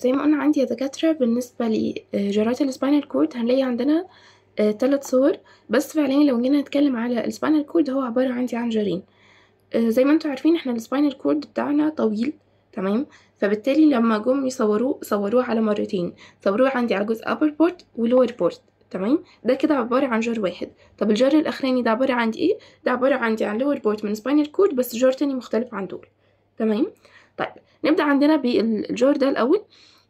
زي ما قلنا عندي يا دكاترة بالنسبة لجرات السباينال كورد هنلاقي عندنا آه، تلات صور بس فعليا لو جينا نتكلم على السباينال كورد هو عبارة عندي عن جارين آه، زي ما انتوا عارفين احنا السباينال كورد بتاعنا طويل تمام فبالتالي لما جم يصوروه صوروه على مرتين صوروه عندي على جزء upper port و lower port تمام ده كده عبارة عن جار واحد طب الجار الأخراني ده عبارة عن ايه ده عبارة عندي عن lower port من spinal cord بس جار تاني مختلف عن دول تمام طيب نبدأ عندنا بالجور ده الأول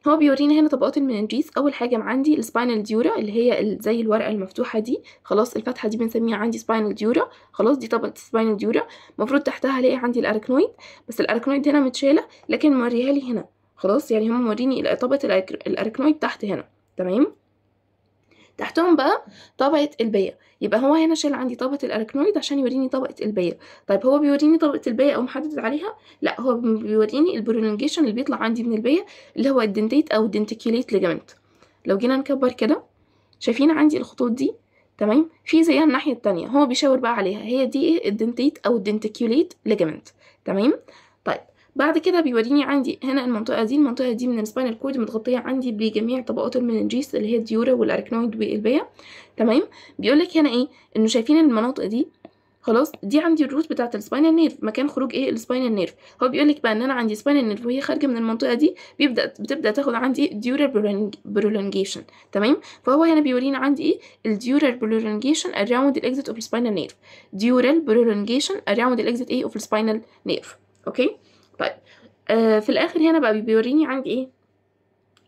هو بيورينا هنا طبقات المننجيس اول حاجه عندي السباينال ديورا اللي هي زي الورقه المفتوحه دي خلاص الفتحه دي بنسميها عندي سباينال ديورا خلاص دي طبقه السباينال ديورا المفروض تحتها الاقي عندي الاركنويد بس الاركنويد هنا متشاله لكن موريها لي هنا خلاص يعني هم موريني طبقه الاركنويد تحت هنا تمام تحتهم بقى طبقة البيه يبقى هو هنا شال عندي طبقة الأركنويد عشان يوريني طبقة البيه طيب هو بيوريني طبقة البيه أو محدد عليها لا هو بيوريني البرولونجيشن اللي بيطلع عندي من البيه اللي هو الدنتيت أو الدنتيكيوليت ليجامنت لو جينا نكبر كده شايفين عندي الخطوط دي تمام في زيها الناحية التانية هو بيشاور بقى عليها هي دي ايه الدنتيت أو الدنتيكيوليت ليجامنت تمام بعد كده بيوريني عندي هنا المنطقة دي المنطقة دي من السباينال كورد متغطية عندي بجميع طبقات المننجيس اللي هي الديوره والاركنويد والبيه تمام بيقول لك هنا ايه انه شايفين المناطق دي خلاص دي عندي الروت بتاعه السباينال نيرف مكان خروج ايه السباينال نيرف هو بيقول لك بقى ان انا عندي سباينال نيرف وهي خارجه من المنطقه دي بيبدا بتبدا تاخد عندي ديورال برولونجيشن تمام فهو هنا بيورينا عندي ايه الديورال برولونجيشن اراوند الاكزيت اوف السباينال نيرف ديورال برولونجيشن اراوند الاكزيت ايه اوف السباينال نيرف اوكي آه، في الاخر هنا بقى بيوريني عندي ايه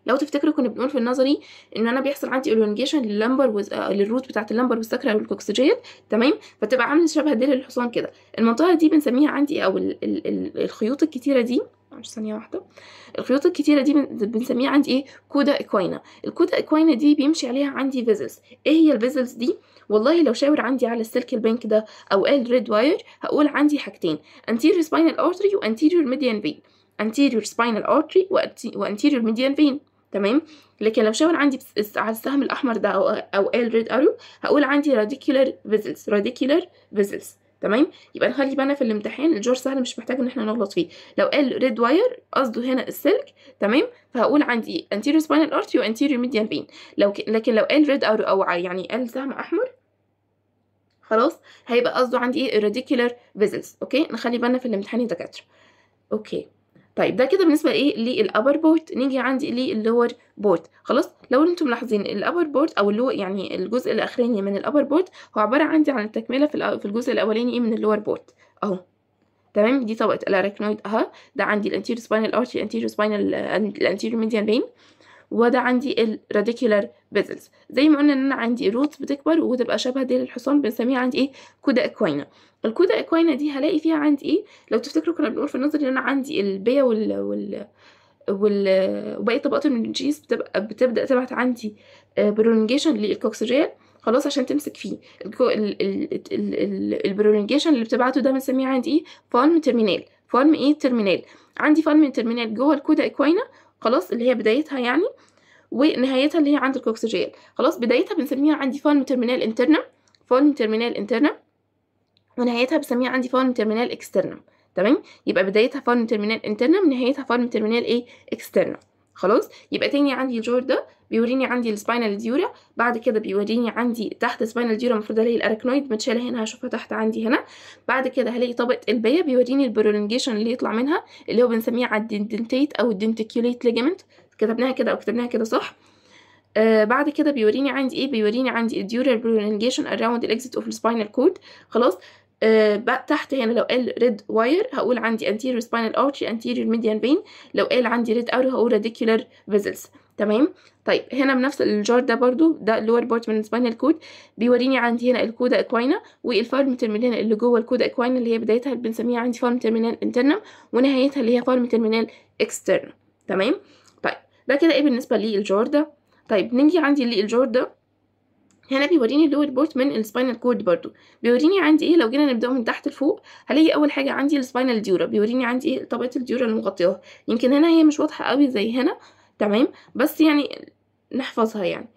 لو تفتكروا كنا بنقول في النظري ان انا بيحصل عندي الونجيشن لللمبر وز... للروت بتاعه اللمبر والسكر او والكوكسجيت تمام فتبقى عامله شبه ديل الحصان كده المنطقه دي بنسميها عندي او ال... ال... ال... الخيوط الكتيره دي معلش ثانيه واحده الخيوط الكتيره دي بنسميها عندي ايه كودا اكوينا الكودا اكوينا دي بيمشي عليها عندي فيزلز ايه هي الفيزلز دي والله لو شاور عندي على السلك البنك ده او قال ريد واير هقول عندي حاجتين anterior spinal artery وanterior median vein anterior spinal artery وanterior median vein تمام لكن لو شاور عندي على السهم الاحمر ده او او ال ريد هقول عندي راديكولار فيزلز راديكولار فيزلز تمام يبقى نخلي بالنا في الامتحان الجور سهل مش محتاج ان احنا نغلط فيه لو قال ريد واير قصده هنا السلك تمام فهقول عندي anterior spinal artery و anterior median لو لكن لو قال ريد ارو او يعني قال سهم احمر خلاص هيبقى قصده عندي ايه راديكولار فيزلز اوكي نخلي بالنا في الامتحان يا دكاتره اوكي طيب ده كده بالنسبة لإيه للأبر بورت نيجي عندي لللور بورت خلاص لو انتم ملاحظين الأبر بورت أو اللو يعني الجزء الأخراني من الأبر بورت هو عبارة عندي عن التكملة في الجزء الأولاني من اللور بورت أهو تمام دي طبقة الأراكنويد أها ده عندي الأنتيريو سباينال أرتش الأنتيريو سباينال الأنتيريو ميديان بين وده عندي الراديكولار بيزلز زي ما قلنا ان انا عندي روت بتكبر وتبقى شبه ديل الحصان بنسميها عندي ايه كودا اكوينا الكودا اكوينا دي هلاقي فيها عندي ايه لو تفتكروا كنا بنقول في النظري ان انا عندي البيا وال وال وال وباقي طبقات المنجيز بتبقى بتبدا تبعت عندي آه، برولونجيشن للكوكسجين خلاص عشان تمسك فيه البرولونجيشن اللي بتبعته ده بنسميه عندي ايه فالم تيرمينال فالم ايه تيرمينال عندي فالم تيرمينال جوه الكودا اكوينا خلاص اللي هي بدايتها يعني ونهايتها اللي هي عند الكوكسجين خلاص بدايتها بنسميها عندي فالم تيرمينال انترنا فالم تيرمينال انترنا ونهايتها بسميها عندي فورم تيرمينال اكسترنال تمام يبقى بدايتها فورم تيرمينال انترنال نهايتها فورم تيرمينال ايه اكسترنال خلاص يبقى تاني عندي الجور ده بيوريني عندي السباينال ديورا بعد كده بيوريني عندي تحت السباينال ديورا المفروض الاقي الاركنويد متشاله هنا هشوفها تحت عندي هنا بعد كده هلاقي طبقه البيه بيوريني البرولنجيشن اللي يطلع منها اللي هو بنسميه على الدنتيت او الدنتيكيوليت ليجمنت كتبناها كده او كتبناها كده صح آه بعد كده بيوريني عندي ايه بيوريني عندي الديورال برولنجيشن اراوند الاكزيت اوف السباينال كورد خلاص آه، بقى تحت هنا لو قال ريد واير هقول عندي anterior spinal arch anterior median vein لو قال عندي ريد arrow هقول radicular vessels تمام طيب هنا بنفس الجار ده برضو ده lower part من spinal cord بيوريني عندي هنا الكودا اكوينا والفارم ترمينال اللي جوه الكودا اكوينا اللي هي بدايتها اللي بنسميها عندي فارم ترمينال internal ونهايتها اللي هي فارم ترمينال external تمام طيب ده كده ايه بالنسبه للجار ده طيب نيجي عندي للجار ده هنا بيوريني اللور بورت من السباينال كورد برضو بيوريني عندي ايه لو جينا نبدأ من تحت لفوق هلاقي اول حاجة عندي السباينال ديورا بيوريني عندي ايه طبقة الديورا اللي مغطياها يمكن هنا هي مش واضحة قوي زي هنا تمام بس يعني نحفظها يعني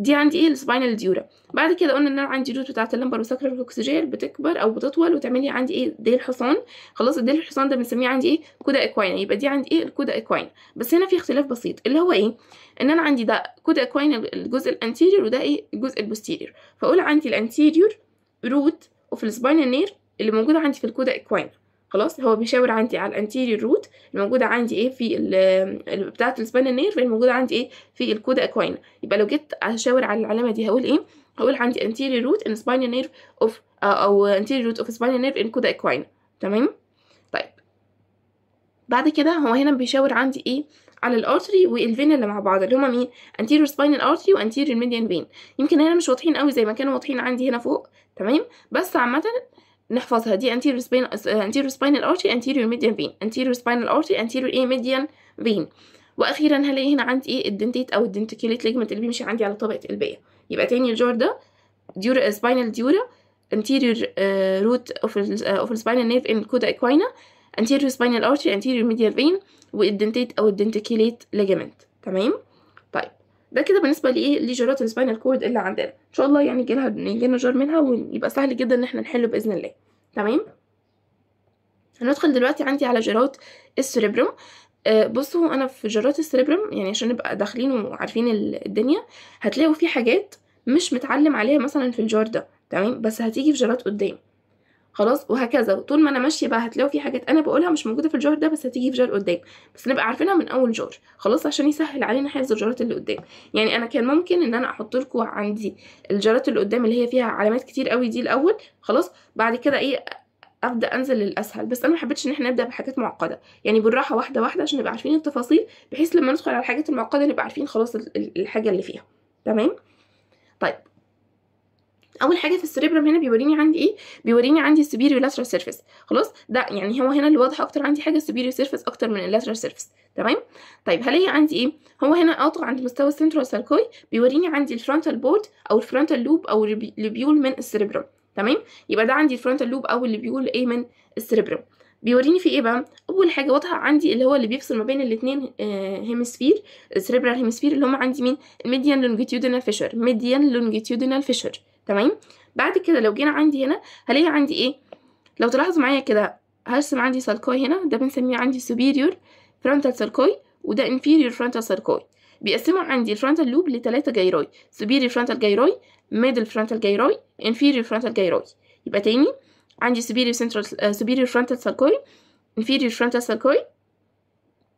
دي عندي ايه السباينال ديورا بعد كده قلنا ان انا عندي روت بتاعه اللمبر وساكرال الاكسجين بتكبر او بتطول وتعمل لي عندي ايه ديل الحصان خلاص الديل الحصان ده بنسميه عندي ايه كودا اكواين يبقى دي عندي ايه الكودا اكواين بس هنا في اختلاف بسيط اللي هو ايه ان انا عندي ده كودا اكواين الجزء الانتيريور وده ايه الجزء البوستيرير فاقول عندي الانتيريور روت وفي السباينال نير اللي موجوده عندي في الكودا اكواين خلاص هو بيشاور عندي على الانتيريور روت الموجوده عندي ايه في بتاعه السبان نيرف الموجوده عندي ايه في الكودا اكوينا يبقى لو جيت اشاور على العلامه دي هقول ايه هقول عندي anterior root in spinal nerve of او anterior root of spinal nerve in coda equina تمام طيب بعد كده هو هنا بيشاور عندي ايه على الارتري والفين اللي مع بعض اللي هما مين anterior spinal artery و anterior median vein يمكن هنا مش واضحين قوي زي ما كانوا واضحين عندي هنا فوق تمام بس عامه نحفظها دي anterior spinal anterior spinal artery anterior median vein anterior spinal artery anterior a median vein واخيرا هلاقي هنا عندي ايه الدنتيت او الدنتيكيوليت ليجمنت اللي بيمشي عندي على طبقه الباقيه يبقى تاني الجار ده ديورا سباينال ديورا anterior uh, root of uh, of spinal nerve in coda equina anterior spinal artery anterior median vein والدنتيت او الدنتيكيوليت ليجمنت تمام ده كده بالنسبه لايه لجيرات السباينال كورد اللي عندنا ان شاء الله يعني يجيلها يجيلنا جار منها ويبقى سهل جدا ان احنا نحله باذن الله تمام هندخل دلوقتي عندي على جيرات السريبروم أه بصوا انا في جيرات السريبروم يعني عشان نبقى داخلين وعارفين الدنيا هتلاقوا في حاجات مش متعلم عليها مثلا في الجار ده تمام بس هتيجي في جيرات قدام خلاص وهكذا طول ما انا ماشيه بقى هتلاقوا في حاجات انا بقولها مش موجوده في الجار ده بس هتيجي في جار قدام بس نبقى عارفينها من اول جار خلاص عشان يسهل علينا حفظ الجارات اللي قدام يعني انا كان ممكن ان انا احط لكم عندي الجارات اللي قدام اللي هي فيها علامات كتير قوي دي الاول خلاص بعد كده ايه ابدا انزل للاسهل بس انا ما حبيتش ان احنا نبدا بحاجات معقده يعني بالراحه واحده واحده عشان نبقى عارفين التفاصيل بحيث لما ندخل على الحاجات المعقده نبقى عارفين خلاص الحاجه اللي فيها تمام طيب اول حاجه في السريبرم هنا بيوريني عندي ايه بيوريني عندي السبيريو لاترال سيرفيس خلاص ده يعني هو هنا اللي واضح اكتر عندي حاجه السبيريو سيرفيس اكتر من اللاترال سيرفيس تمام طيب هل هي عندي ايه هو هنا قاطع عند مستوى السنترال سالكوي بيوريني عندي الفرونتال بورد او الفرونتال لوب او الليبيول من السريبرم تمام يبقى ده عندي الفرونتال لوب او الليبيول ايه من السريبرم بيوريني في ايه بقى اول حاجه واضحه عندي اللي هو اللي بيفصل ما بين الاثنين هيمسفير السريبرال هيمسفير اللي هم عندي مين الميديان لونجيتودينال فيشر ميديان لونجيتودينال فيشر تمام بعد كده لو جينا عندي هنا هلاقي عندي ايه لو تلاحظوا معايا كده هرسم عندي سالكوي هنا ده بنسميه عندي سوبيريور فرونتال سالكوي وده انفيريور فرونتال سالكوي بيقسموا عندي الفرونتال لوب لثلاثه جايروي سوبيريور فرونتال جايروي ميدل فرونتال جايروي انفيريور فرونتال جايروي يبقى تاني عندي سوبيريور سنترال سوبيريور فرونتال سالكوي انفيريور فرونتال سالكوي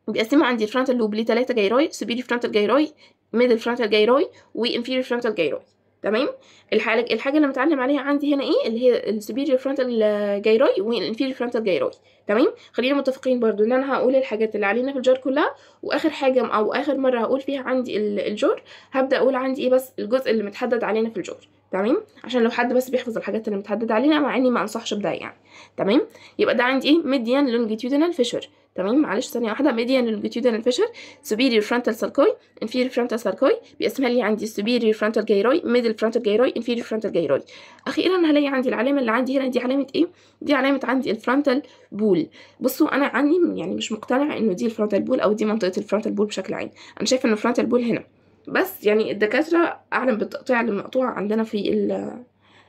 بيقسموا عندي الفرونتال لوب لثلاثه جايروي سوبيريور فرونتال جايروي ميدل فرونتال جايروي وانفيريور فرونتال جايروي تمام الحاجه الحاجه اللي متعلم عليها عندي هنا ايه اللي هي السبيريور فرونتال جايروي والانفيريور فرونتال جايروي تمام خلينا متفقين برضو ان انا هقول الحاجات اللي علينا في الجر كلها واخر حاجه او اخر مره هقول فيها عندي الجر هبدا اقول عندي ايه بس الجزء اللي متحدد علينا في الجر تمام عشان لو حد بس بيحفظ الحاجات اللي متحدد علينا مع اني ما انصحش بده يعني تمام يبقى ده عندي ايه ميديان لونجيتيودينال فيشر تمام معلش ثانيه واحده ميديان longitudinal fissure superior فرونتال ساركوي inferior فرونتال ساركوي بيقسمها لي عندي superior فرونتال جيروي ميدل فرونتال جيروي inferior فرونتال جيروي اخيرا هلاقي عندي العلامه اللي عندي هنا دي علامه ايه دي علامه عندي الفرونتال بول بصوا انا عني يعني مش مقتنع انه دي الفرونتال بول او دي منطقه الفرونتال بول بشكل عام انا شايفه ان الفرونتال بول هنا بس يعني الدكاتره اعلم بالتقطيع اللي مقطوع عندنا في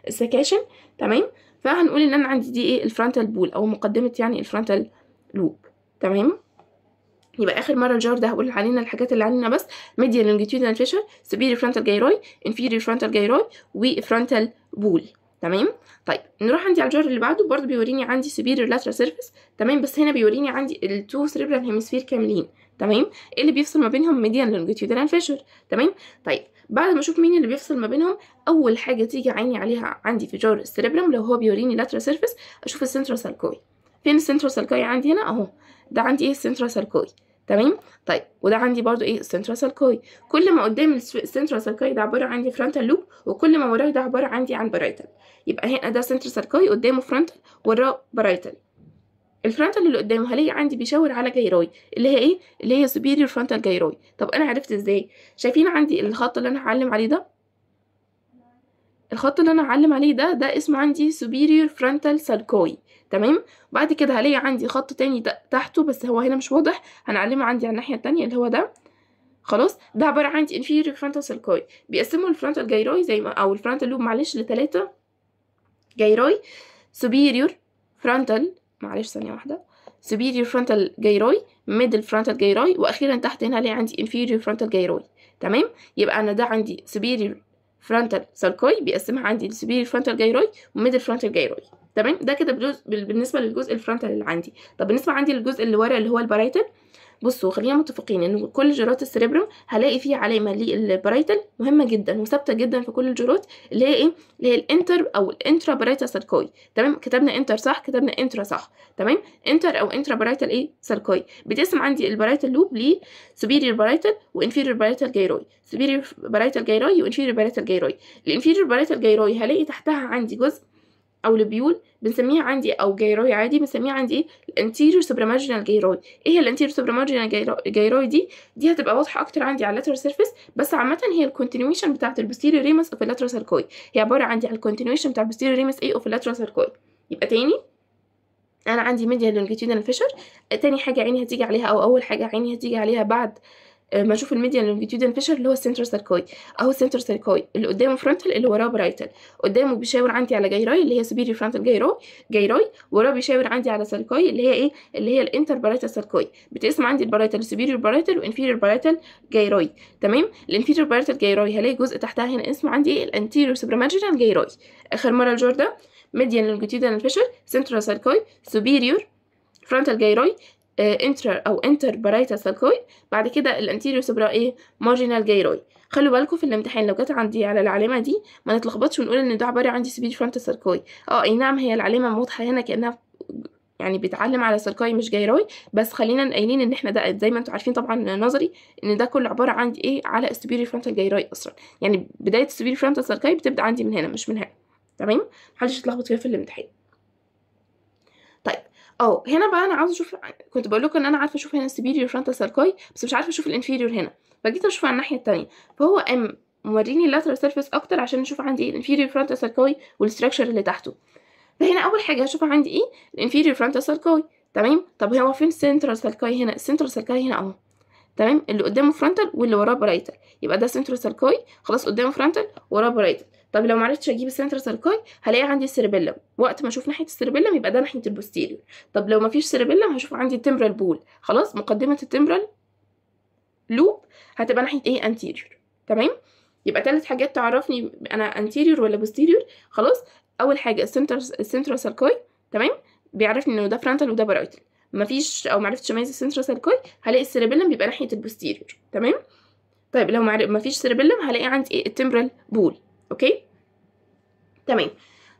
السكاشن تمام فهنقول ان انا عندي دي ايه الفرونتال بول او مقدمه يعني الفرونتال لوب تمام يبقى اخر مره الجار ده هقول علينا الحاجات اللي علينا بس ميديا لونجيتيودنال فيشر سوبيري فرونتال جايروي انفيري فرونتال جايروي وفرونتال بول تمام طيب نروح عندي على الجار اللي بعده برضه بيوريني عندي سبيريور لاترال سيرفيس تمام بس هنا بيوريني عندي التو سيربرال هيمسفير كاملين تمام ايه اللي بيفصل ما بينهم ميديا لونجيتيودنال فيشر تمام طيب بعد ما اشوف مين اللي بيفصل ما بينهم اول حاجه تيجي عيني عليها عندي في جار السيربرم لو هو بيوريني لاترال سيرفيس اشوف السنترال سالكوي فين السنترال سالكوي عندي هنا اهو ده عندي ايه السنتراسالكوي تمام طيب وده عندي برضو ايه السنتراسالكوي كل ما قدام السنتراسالكوي ده عباره عندي فرونتال لوب وكل ما وراه ده عباره عندي عن بارايتال يبقى هنا ده سنتراسالكوي قدامه فرونتال وراه بارايتال الفرونتال اللي قدامه هلاقي عندي بيشاور على جيروي اللي هي ايه اللي هي سوبيريور فرونتال جيروي طب انا عرفت ازاي شايفين عندي الخط اللي انا هعلم عليه ده الخط اللي انا هعلم عليه ده ده اسمه عندي سوبيريور فرونتال سالكوي تمام بعد كده هلاقي عندي خط تاني تحته بس هو هنا مش واضح هنعلمه عندي على الناحيه التانيه اللي هو ده خلاص ده عباره عن inferior frontal sulci بيقسموا الفرونتال جايروي زي ما او الفرونتال لوب معلش لتلاتة جايروي superior frontal معلش ثانيه واحده superior frontal جايروي middle frontal جايروي واخيرا تحت هنا هلاقي عندي inferior frontal جايروي تمام يبقى انا ده عندي superior frontal sulci بيقسمها عندي superior frontal جايروي وميدل frontal جايروي تمام ده كده بجزء بالنسبه للجزء الفرونتال اللي عندي طب بالنسبه عندي للجزء اللي ورا اللي هو البرايتل بصوا خلينا متفقين ان كل جرات السريبروم هلاقي فيه علامه للبرايتل مهمه جدا وثابته جدا في كل الجرات اللي هي ايه اللي هي الانتر او الانترا برايتال سالكوي تمام كتبنا انتر صح كتبنا انترا صح تمام انتر او انترا برايتال ايه سالكوي بتقسم عندي البرايتال لوب ل سوبيريور برايتال وانفيريور برايتال جيروي سوبيريور برايتال جيروي وانفيريور برايتال جيروي الانفيريور برايتال جيروي هلاقي تحتها عندي جزء او لبيول بنسميها عندي او جيروي عادي بنسميها عندي الانتيريور سوبرامارجنال جيروي ايه هي الانتيريور سوبرامارجنال جيروي دي دي هتبقى واضحه اكتر عندي على اللاترال سيرفيس بس عامه هي الكونتينيويشن بتاعه البوستيريور ريمس اوف اللاترال ساركوي هي عباره عندي على الكونتينيويشن بتاع البوستيريور ريمس ايه اوف اللاترال ساركوي يبقى تاني انا عندي ميديال لونجيتودينال فيشر تاني حاجه عيني هتيجي عليها او اول حاجه عيني هتيجي عليها بعد آه، ما اشوف الميديا لونجيتيودنال فيشر اللي هو السنتر ساركوي اهو السنتر ساركوي اللي قدامه فرونتال اللي وراه برايتال قدامه بيشاور عندي على جايراي اللي هي سوبيريور فرونتال جايروي جايراي وراه بيشاور عندي على ساركوي اللي هي ايه اللي هي الانتر برايتال ساركوي بتقسم عندي البرايتال سوبيريور برايتال وانفيرير برايتال جايراي تمام الانفيرير برايتال جايراي هلاقي جزء تحتها هنا اسمه عندي ايه الانتيرير سوبرامارجينال جايراي اخر مره الجور ميديا ميديان فيشر سنتر ساركوي سوبيريور فرونتال جايراي انتر آه، او انتر برايتا سالكوي بعد كده الانتيريو سبرا ايه مارجينال جيروي خلوا بالكم في الامتحان لو جت عندي على العلامه دي ما نتلخبطش ونقول ان ده عباره عندي سبيد فرونت سالكوي اه اي نعم هي العلامه واضحه هنا كانها يعني بيتعلم على سركاي مش جيروي بس خلينا قايلين ان احنا ده زي ما انتم عارفين طبعا نظري ان ده كله عباره عن ايه على السبيري فرونتال جايروي اصلا يعني بدايه السبيري فرونتال سركاي بتبدا عندي من هنا مش من هنا تمام محدش يتلخبط فيها في الامتحان اه هنا بقى انا عاوزه اشوف كنت بقول لكم ان انا عارفه اشوف هنا السبيريور فرونتال سالكاي بس مش عارفه اشوف الانفيريور هنا فجيت اشوف على الناحيه التانية فهو ام موريني اللاترال سيرفيس اكتر عشان نشوف عندي ايه الانفيريور فرونتال سالكاي والستراكشر اللي تحته فهنا اول حاجه هشوف عندي ايه الانفيريور فرونتال سالكاي تمام طب هو فين السنترال سالكاي هنا السنترال سالكاي هنا اهو تمام اللي قدامه فرونتال واللي وراه برايتال يبقى ده سنترال سالكاي خلاص قدامه فرونتال وراه برايتال طب لو معرفتش اجيب السنتر سالكاي هلاقي عندي السيربيلم وقت ما اشوف ناحيه السيربيلم يبقى ده ناحيه البوستيريور طب لو مفيش سيربيلم هشوف عندي التمبرال بول خلاص مقدمه التمبرال لوب هتبقى ناحيه ايه انتيريور تمام يبقى ثلاث حاجات تعرفني انا انتيريور ولا بوستيريور خلاص اول حاجه السنتر السنترال سالكاي تمام بيعرفني انه ده فرنتال وده برايتال مفيش او معرفتش اميز السنترا سالكاي هلاقي السيربيلم بيبقى ناحيه البوستيريور تمام طيب لو معرف مفيش سيربيلم هلاقي عندي ايه التمبرال بول اوكي تمام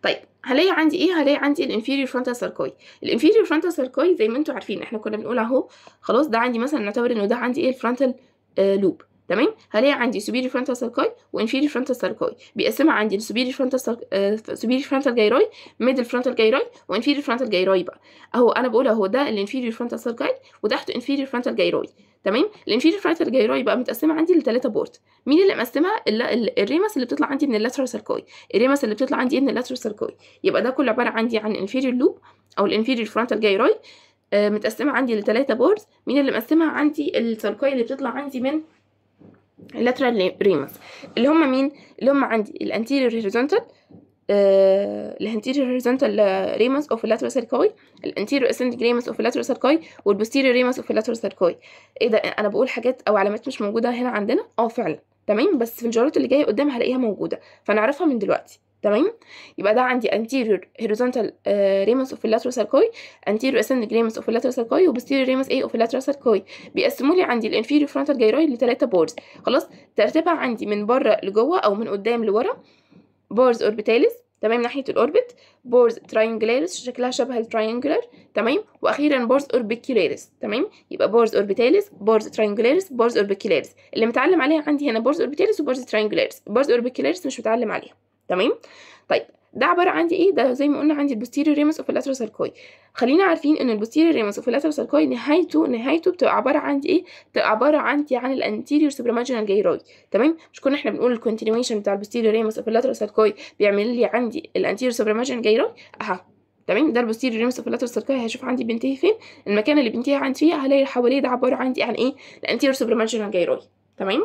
طيب هلاقي عندي ايه هلاقي عندي الانفيريور فرونتال ساركوي الانفيريور فرونتال ساركوي زي ما انتم عارفين احنا كنا بنقول اهو خلاص ده عندي مثلا نعتبر انه ده عندي ايه الفرونتال آه، لوب تمام هلاقي عندي سوبيري فرونتال ساركوي وانفيري فرونتال ساركوي بيقسمها عندي السوبيري فرونتال سوبيري فرونتال جايروي ميدل فرونتال جايروي وانفيري فرونتال جايروي بقى اهو انا بقول اهو ده الانفيري فرونتال ساركوي وتحته انفيري فرونتال جايروي تمام الانفيريور فرايتر جايروي بقى متقسمه عندي لثلاثه بورت مين اللي مقسمها الريمس اللي بتطلع عندي من اللاترال سيركوي الريمس اللي بتطلع عندي من اللاترال سيركوي يبقى ده كله عباره عندي عن انفيريور لوب او الانفيريور فرونتال جايروي متقسمه عندي لثلاثه بورت مين اللي مقسمها عندي السيركوي اللي بتطلع عندي من اللاترال ريمس اللي هم مين اللي هم عندي الانتيريور هوريزونتال الانتيريور هوريزونتال ريمس اوف اللاترال اللاتروسيركوي الانتيريور اسندنج ريمس اوف اللاترال اللاتروسيركوي والبوستيريور ريمس اوف اللاترال اللاتروسيركوي ايه ده انا بقول حاجات او علامات مش موجوده هنا عندنا اه فعلا تمام بس في الجرات اللي جايه قدام هلاقيها موجوده فنعرفها من دلوقتي تمام يبقى ده عندي انتيريور هوريزونتال ريمس اوف اللاترال lateral انتيريور anterior ascending اوف اللاترال lateral وبوستيريور ريمس اي اوف اللاترال lateral بيقسموا لي عندي الانفيريور فرونتال gyroid لثلاثة بورز خلاص ترتيبها عندي من بره لجوه او من قدام لورا بورز اوربيتاليس تمام ناحيه الاوربت بورز تراينجلاريس شكلها شبه التراينجلر تمام واخيرا بورز اوربيكيولاريس تمام يبقى بورز اوربيتاليس بورز تراينجلاريس بورز اوربيكيولاريس اللي متعلم عليها عندي هنا بورز اوربيتاليس وبورز تراينجلاريس بورز اوربيكيولاريس مش متعلم عليها تمام طيب ده عباره عندي ايه ده زي ما قلنا عندي البوستيريور ريمس اوف اللاترال ساركوي خلينا عارفين ان البوستيريور ريمس اوف اللاترال ساركوي نهايته نهايته بتبقى عباره عندي ايه بتبقى عباره عندي عن الانتيريور سوبرماجينال جيرويد تمام مش كنا احنا بنقول الكونتينيويشن بتاع البوستيريور ريمس اوف اللاترال ساركوي بيعمل لي عندي الانتيريور سوبرماجينال جيرويد اها تمام ده البوستيريور ريمس اوف اللاترال ساركوي هشوف عندي بينتهي فين المكان اللي بينتهي عندي فيه هلاقي حواليه ده عباره عندي عن ايه الانتيريور سوبرماجينال جيرويد تمام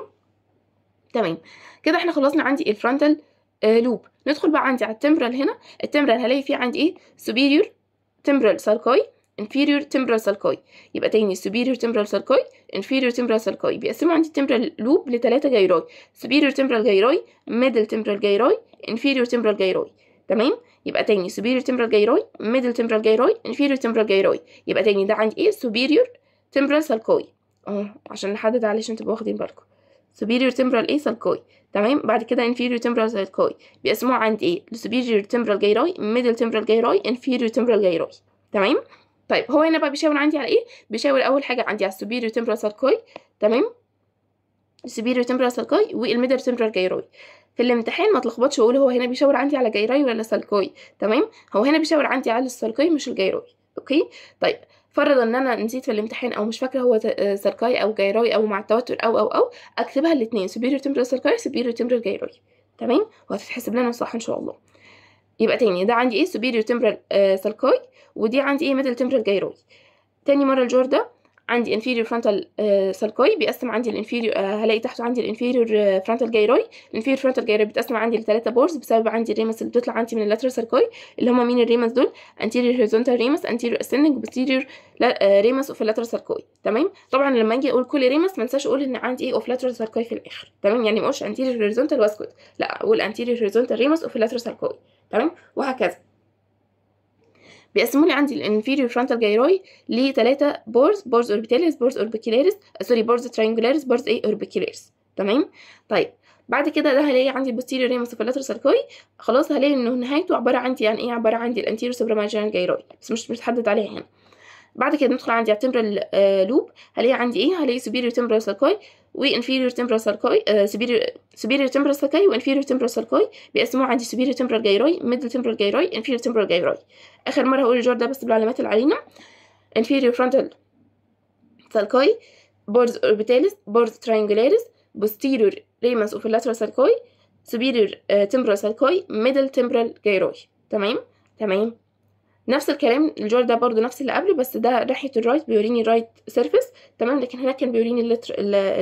تمام كده احنا خلصنا عندي الفرونتال لوب ندخل بقى عندي على التمبرال هنا التمبرال هلاقي فيه عندي ايه superior temporal sulci inferior temporal sulci يبقى تاني superior temporal sulci inferior temporal sulci بيقسموا عندي temporal loop لتلاتة جيراي superior temporal جيراي middle temporal جيراي inferior temporal جيراي تمام يبقى تاني superior temporal gyroid middle temporal gyroid inferior temporal gyroid يبقى تاني ده عندي ايه superior temporal sulci اهو عشان نحدد علشان تبقوا واخدين بالكم superior temporal ايه sulci تمام بعد كده inferior temporal sulci بيقسموها عند ايه superior temporal gyri middle temporal gyri inferior temporal gyri تمام طيب هو هنا بقى بيشاور عندي على ايه بيشاور اول حاجه عندي على superior temporal sulci تمام superior temporal sulci والmiddle temporal gyri في الامتحان ما تلخبطش واقول هو هنا بيشاور عندي على جيراي ولا سلكوي تمام هو هنا بيشاور عندي على السلكوي مش الجيراي اوكي طيب فرضا ان انا نسيت في الامتحان او مش فاكره هو آه، سركاي او جيراي او مع التوتر او او او اكتبها الاثنين سوبيريور تمبرال سركاي سوبيريور تمبرال جيراي تمام وهتتحسب لنا صح ان شاء الله يبقى تاني ده عندي ايه سوبيريور تمبرال آه، سركاي ودي عندي ايه ميدل تمبرال جيراي تاني مره الجور ده عندي inferior frontal sulcoid بيقسم عندي الانفيريور هلاقي تحته عندي الانفيريور frontal gyroid الانفيريور frontal gyroid بتقسم عندي لثلاثة بورز بسبب عندي الريمس اللي بتطلع عندي من lateral sulcoid اللي هما مين الريمس دول anterior horizontal ramus anterior ascending posterior ramus of lateral sulcoid تمام طبعا لما اجي اقول كل ريمس ما انساش اقول ان عندي ايه of lateral sulcoid في الاخر تمام يعني ما اقولش anterior horizontal wascoid لا اقول anterior horizontal ramus of lateral sulcoid تمام وهكذا بيقسموا لي عندي الانفيريور فرونتال جايروي لثلاثه بورز بورز اوربيتاليس بورز اوربيكيلاريس آه، سوري بورز ترينجولاريس بورز ايه اوربيكيلاريس تمام طيب بعد كده ده هلاقي عندي البوستيريور ريمس فلاتر ساركوي خلاص هلاقي انه نهايته عباره عندي يعني ايه عباره عندي الانتيريور سوبرامارجينال جايروي بس مش متحدد عليها هنا يعني. بعد كده ندخل عندي التمبرال آه، لوب هلاقي عندي ايه هلاقي سوبيريور تمبرال ساركوي وانفيريور تمبرال ساركاي سبيريور سبيريور تمبرال ساركاي وانفيريور تمبرال ساركاي بيقسموه عندي سبيريور تمبرال جايروي ميدل تمبرال جايروي انفيريور تمبرال جايروي اخر مره هقول الجور ده بس بالعلامات اللي علينا انفيريور فرونتال sulci بورز orbitalis بورز triangularis posterior ramus اوف sulci superior uh, تمبرال sulci ميدل تمبرال gyroi تمام تمام نفس الكلام الجار ده برضو نفس اللي قبله بس ده ناحيه الرايت بيوريني الرايت سيرفيس تمام لكن هنا كان بيوريني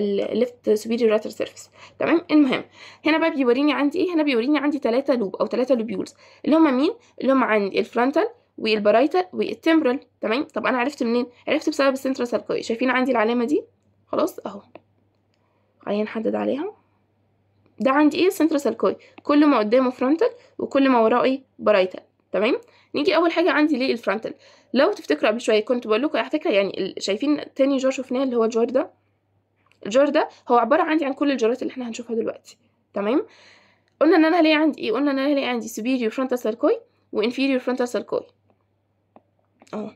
الليفت سوبيريور راتر سيرفيس تمام المهم هنا بقى بيوريني عندي ايه هنا بيوريني عندي تلاتة لوب او تلاتة لوبيولز اللي هما مين اللي هما عندي الفرونتال والبرايتال والتمبرال تمام طب انا عرفت منين عرفت بسبب السنترال سالكوي شايفين عندي العلامه دي خلاص اهو خلينا نحدد عليها ده عندي ايه السنترا سالكوي كل ما قدامه فرونتال وكل ما وراه ايه برايتال تمام نيجي اول حاجه عندي ليه الفرنتال لو تفتكروا قبل شويه كنت بقول لكم على فكره يعني شايفين تاني جار شفناه اللي هو الجار ده الجار ده هو عباره عندي عن كل الجارات اللي احنا هنشوفها دلوقتي تمام قلنا ان انا ليه عندي ايه قلنا ان انا ليه عندي superior frontal sulcoid وانفيريور frontal sulcoid اهو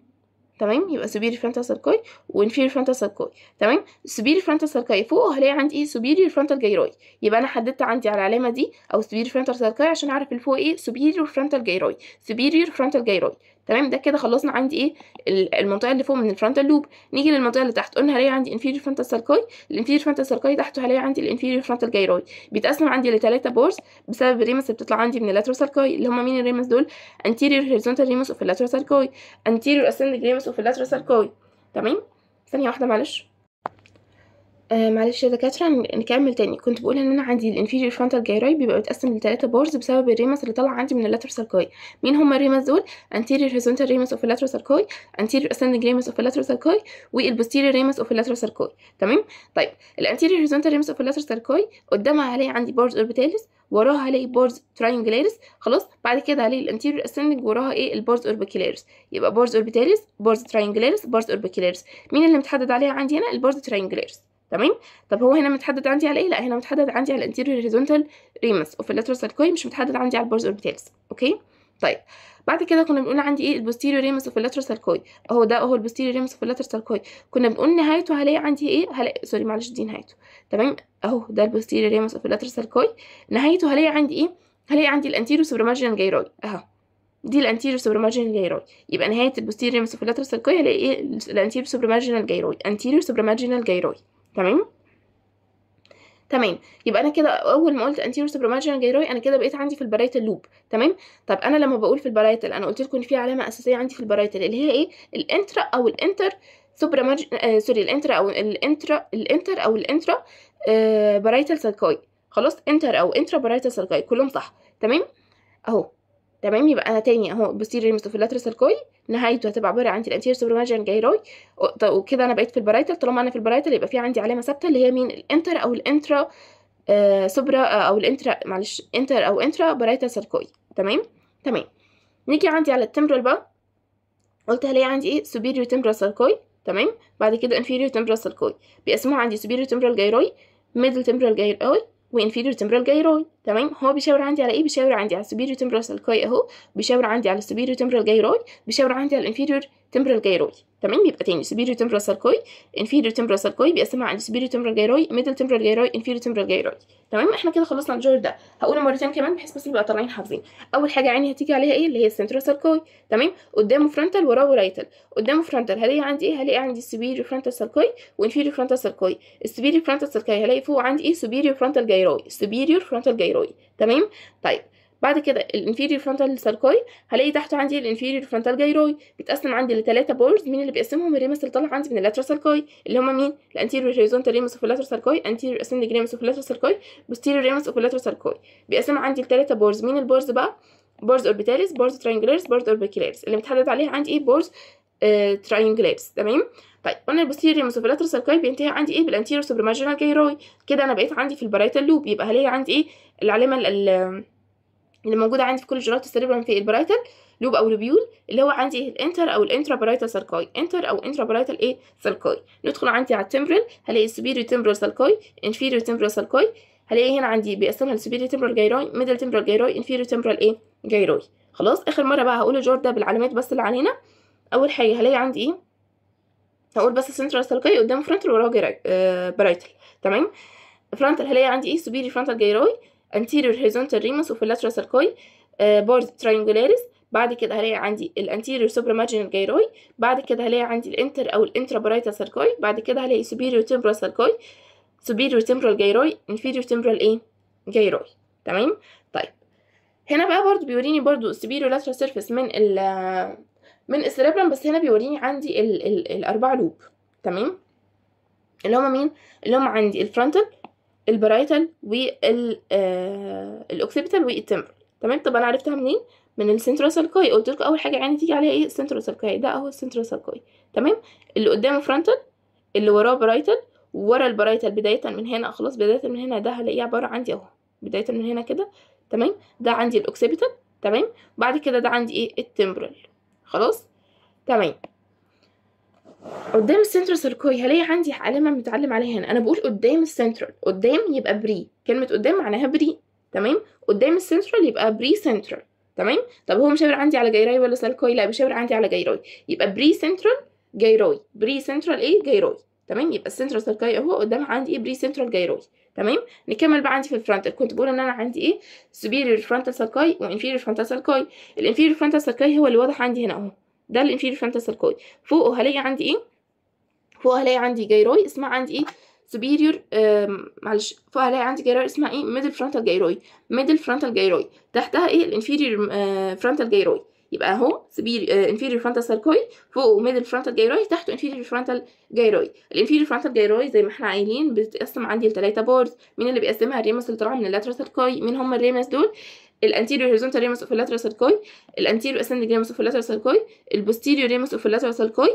تمام يبقى superior frontal sulci inferior frontal sulci تمام superior frontal sulci فوق هلاقي عندي ايه superior frontal gyroid يبقى انا حددت عندي على العلامه دي او superior frontal sulci عشان اعرف اللي فوق ايه superior frontal gyroid superior frontal gyroid تمام ده كده خلصنا عندي ايه المنطقه اللي فوق من الفرونتال لوب نيجي للمنطقه اللي تحت قلنا هلاقي عندي انفيريور فرونتال سالكوي الانفيريور فرونتال سالكوي تحته هلاقي عندي الانفيريور فرونتال جايروي بيتقسم عندي لثلاثه بورز بسبب الريمس بتطلع عندي من اللاترال سالكوي اللي هم مين الريمس دول anterior هوريزونتال ريمس اوف اللاترال سالكوي anterior اسيندنج ريمس اوف اللاترال سالكوي تمام ثانيه واحده معلش آه معلش يا دكاتره نكمل تاني كنت بقول ان انا عندي الانفيجيو فرونتال جايروي بيبقى متقسم لثلاثه بارز بسبب الريمس اللي طالعه عندي من اللاترال ساركاي مين هم الريمس دول anterior هوريزونتال ريمس اوف lateral sarcoid anterior اسندنج ريمس اوف lateral sarcoid والبوستيرير ريمس اوف lateral sarcoid تمام طيب الانتيريور هوريزونتال ريمس اوف lateral sarcoid قدامها هلاقي عندي بارز اوربيتاليس وراها الاقي بارز تراينجلاريس خلاص بعد كده هلاقي الانتيريور اسندنج وراها ايه البارز اوربيكيلاريس يبقى بارز اوربيتاليس بارز تراينجلاريس بارز اوربيكيلاريس مين اللي متحدد عليها عندي هنا البارز تراينجلاريس تمام طب هو هنا متحدد عندي على ايه لا هنا متحدد عندي على الانتيريور هوريزونتال ريمس وفي اللاترال كوي مش متحدد عندي على البورز اوربيتالز اوكي طيب بعد كده كنا بنقول عندي ايه البوستيريور ريمس وفي اللاترال كوي اهو ده اهو البوستيريور ريمس وفي اللاترال كوي كنا بنقول نهايته هلاقي عندي ايه هلاقي سوري معلش دي نهايته تمام اهو ده البوستيريور ريمس وفي اللاترال كوي نهايته هلاقي عندي ايه هلاقي عندي الانتيريور سوبرمارجنال جايروي اهو دي الانتيريور سوبرمارجنال جايروي يبقى نهايه البوستيريور ريمس وفي اللاترال كوي هلاقي ايه الانتيريور سوبرمارجنال جايروي انتيريور سوبرمارجنال جايروي تمام تمام يبقى انا كده اول ما قلت انتيرو supramaginal جيروي انا كده بقيت عندي في البرايتال لوب تمام طب انا لما بقول في البرايتال انا قلت لكم ان في علامه اساسيه عندي في البرايتال اللي هي ايه الانترا او الانتر سوبرامج آه سوري الانترا او الانترا الانتر او الانترا آه برايتال سلكاي خلاص انتر او انترا برايتال سلكاي كلهم صح تمام اهو تمام يبقى انا تاني اهو بوستيريور ميستوفيلاترس الكويل نهايته هتبقى عباره عن الانتير سوبرماجن جايروي وكده انا بقيت في البرايتال طالما انا في البرايتال يبقى في عندي علامه ثابته اللي هي مين الانتر او الانترا آه، سوبرا آه، او الانترا معلش انتر او انترا برايتال سالكوي تمام تمام نيجي عندي على التمبرال بقى قلت هلاقي عندي ايه سوبيريو تمبرال سالكوي تمام بعد كده انفيريو تمبرال سالكوي بيقسموها عندي سوبيريو تمبرال جايروي ميدل تمبرال جايروي وانفيريو تمبرال جايروي تمام هو بيشاور عندي على ايه بيشاور عندي على السوبيريو تمبرال سلكاي اهو بيشاور عندي على السوبيريو تمبرال جايروي بيشاور عندي على الانفيريور تمبرال جايروي تمام يبقى تاني سوبيريو تمبرال سلكاي انفيريور تمبرال سلكاي بيقسمها عندي سوبيريو تمبرال جايروي ميدل تمبرال جايروي انفيريور تمبرال جايروي تمام احنا كده خلصنا الجور ده هقوله مرتين كمان بحيث بس نبقى طالعين حافظين اول حاجه عيني هتيجي عليها ايه اللي هي السنترال سلكاي تمام قدامه فرونتال وراه ورايتال قدامه فرونتال هلاقي عندي ايه هلاقي عندي السوبيريو فرونتال سلكاي وانفيريور فرونتال سلكاي السوبيريو فرونتال سلكاي هلاقي فوق عندي ايه سوبيريو فرونتال جايروي سوبيريور فرونتال جايروي الثيروي تمام طيب بعد كده الانفيريور فرونتال سالكوي هلاقي تحته عندي الانفيريور فرونتال جايروي بيتقسم عندي لثلاثه بولز مين اللي بيقسمهم الريمس اللي طالع عندي من اللاترال سالكوي اللي هم مين الانتيريور هوريزونتال ريمس اوف اللاترال سالكوي انتيريور اسندنج ريمس اوف اللاترال سالكوي بوستيريور ريمس اوف اللاترال سالكوي بيقسم عندي لثلاثه بولز مين البولز بقى بولز اوربيتاليس بولز ترينجولاريس بولز اوربيكيلرز اللي متحدد عليها عندي ايه بولز آه، تمام طيب قلنا البوستيريور ريمس اوف اللاترال سالكوي بينتهي عندي ايه بالانتيريور سوبرمارجينال جيروي كده انا بقيت عندي في البرايتال لوب يبقى هلاقي عندي ايه العلامه اللي موجوده عندي في كل جرات السيربرم في البرايتال لوب او لوبيول اللي هو عندي الانتر او الانترا برايتال سالكاي انتر او انترا برايتال ايه سالكاي ندخل عندي على التمبرال هلاقي السوبيريو تمبرال سالكاي انفيريو تمبرال سالكاي هلاقي هنا عندي بيقسمها السوبيريو تمبرال جايروي ميدل تمبرال جايروي انفيريو تمبرال ايه جايروي خلاص اخر مره بقى هقول الجور ده بالعلامات بس اللي علينا اول حاجه هلاقي عندي ايه هقول بس سنترال سالكاي قدام فرونتال وراه برايتال تمام فرونتال هلاقي عندي ايه سوبيريو فرونتال جايروي anterior horizontal remus وفي lateral sarcoid آه، bars triangularis بعد كده هلاقي عندي الانتيريور سوبراماجينال جايروي بعد كده هلاقي عندي الانتر او الانترا برايتا ساركوي بعد كده هلاقي سوبيريور تيمبرال ساركوي سوبيريور تيمبرال جايروي انفيريور تيمبرال ايه جايروي تمام طيب هنا بقى برضو بيوريني برضو سوبيريور لاترال سيرفيس من ال آه، من السيربرم بس هنا بيوريني عندي ال ال الاربع لوب تمام اللي هما مين اللي هما عندي الفرونتال البرايتال والاوكسيبيتال آه، والتمبرال تمام طب انا عرفتها منين من السنتروسالكاي قلت لكم اول حاجه عيني تيجي عليها ايه السنتروسالكاي ده اهو السنتروسالكاي تمام اللي قدامه فرونتال اللي وراه برايتال ورا البرايتال بدايه من هنا خلاص بدايه من هنا ده هلاقيه عباره عندي اهو بدايه من هنا كده تمام ده عندي الاوكسيبيتال تمام بعد كده ده عندي ايه التمبرال خلاص تمام قدام السنترال هل هي عندي علامة متعلم عليها هنا يعني أنا بقول قدام السنترال قدام يبقى بري كلمة قدام معناها بري تمام قدام السنترال يبقى بري سنترال تمام طب هو مش مشاور عندي على جيراي ولا سيركوي لا مشاور عندي على جيراي يبقى بري سنترال جيراي بري سنترال ايه جيراي تمام يبقى السنترال سيركاي اهو قدام عندي ايه بري سنترال جيروي تمام نكمل بقى عندي في الفرونتال كنت بقول ان انا عندي ايه سوبيريور فرونتال سيركاي وانفيريور فرونتال سيركاي الانفيريور فرونتال سيركاي هو اللي واضح عندي هنا اهو ده الانفيريور فانتاسال كويل فوقه هلاقي عندي ايه فوقه هلاقي عندي جايروي اسمها عندي ايه سوبيريور معلش فوقها هلاقي عندي جيروي اسمها ايه ميدل فرونتال جيروي ميدل فرونتال جيروي تحتها ايه الانفيريور فرونتال جيروي يبقى اهو سبير آه، انفيريور فرونتال ساركويد فوقه ميدل فرونتال جيروي تحته انفيريور فرونتال جيروي الانفيريور فرونتال جيروي زي ما احنا قايلين بتتقسم عندي لثلاثه بورز مين اللي بيقسمها الريمس اللي طالعه من اللاترال ساركوي مين هم الريمس دول آه الانتيريور هوريزونتال ريموس اوف اللاترال سالكوي الانتيريور اسندنج ريموس اوف اللاترال سالكوي البوستيريور ريموس اوف اللاترال سالكوي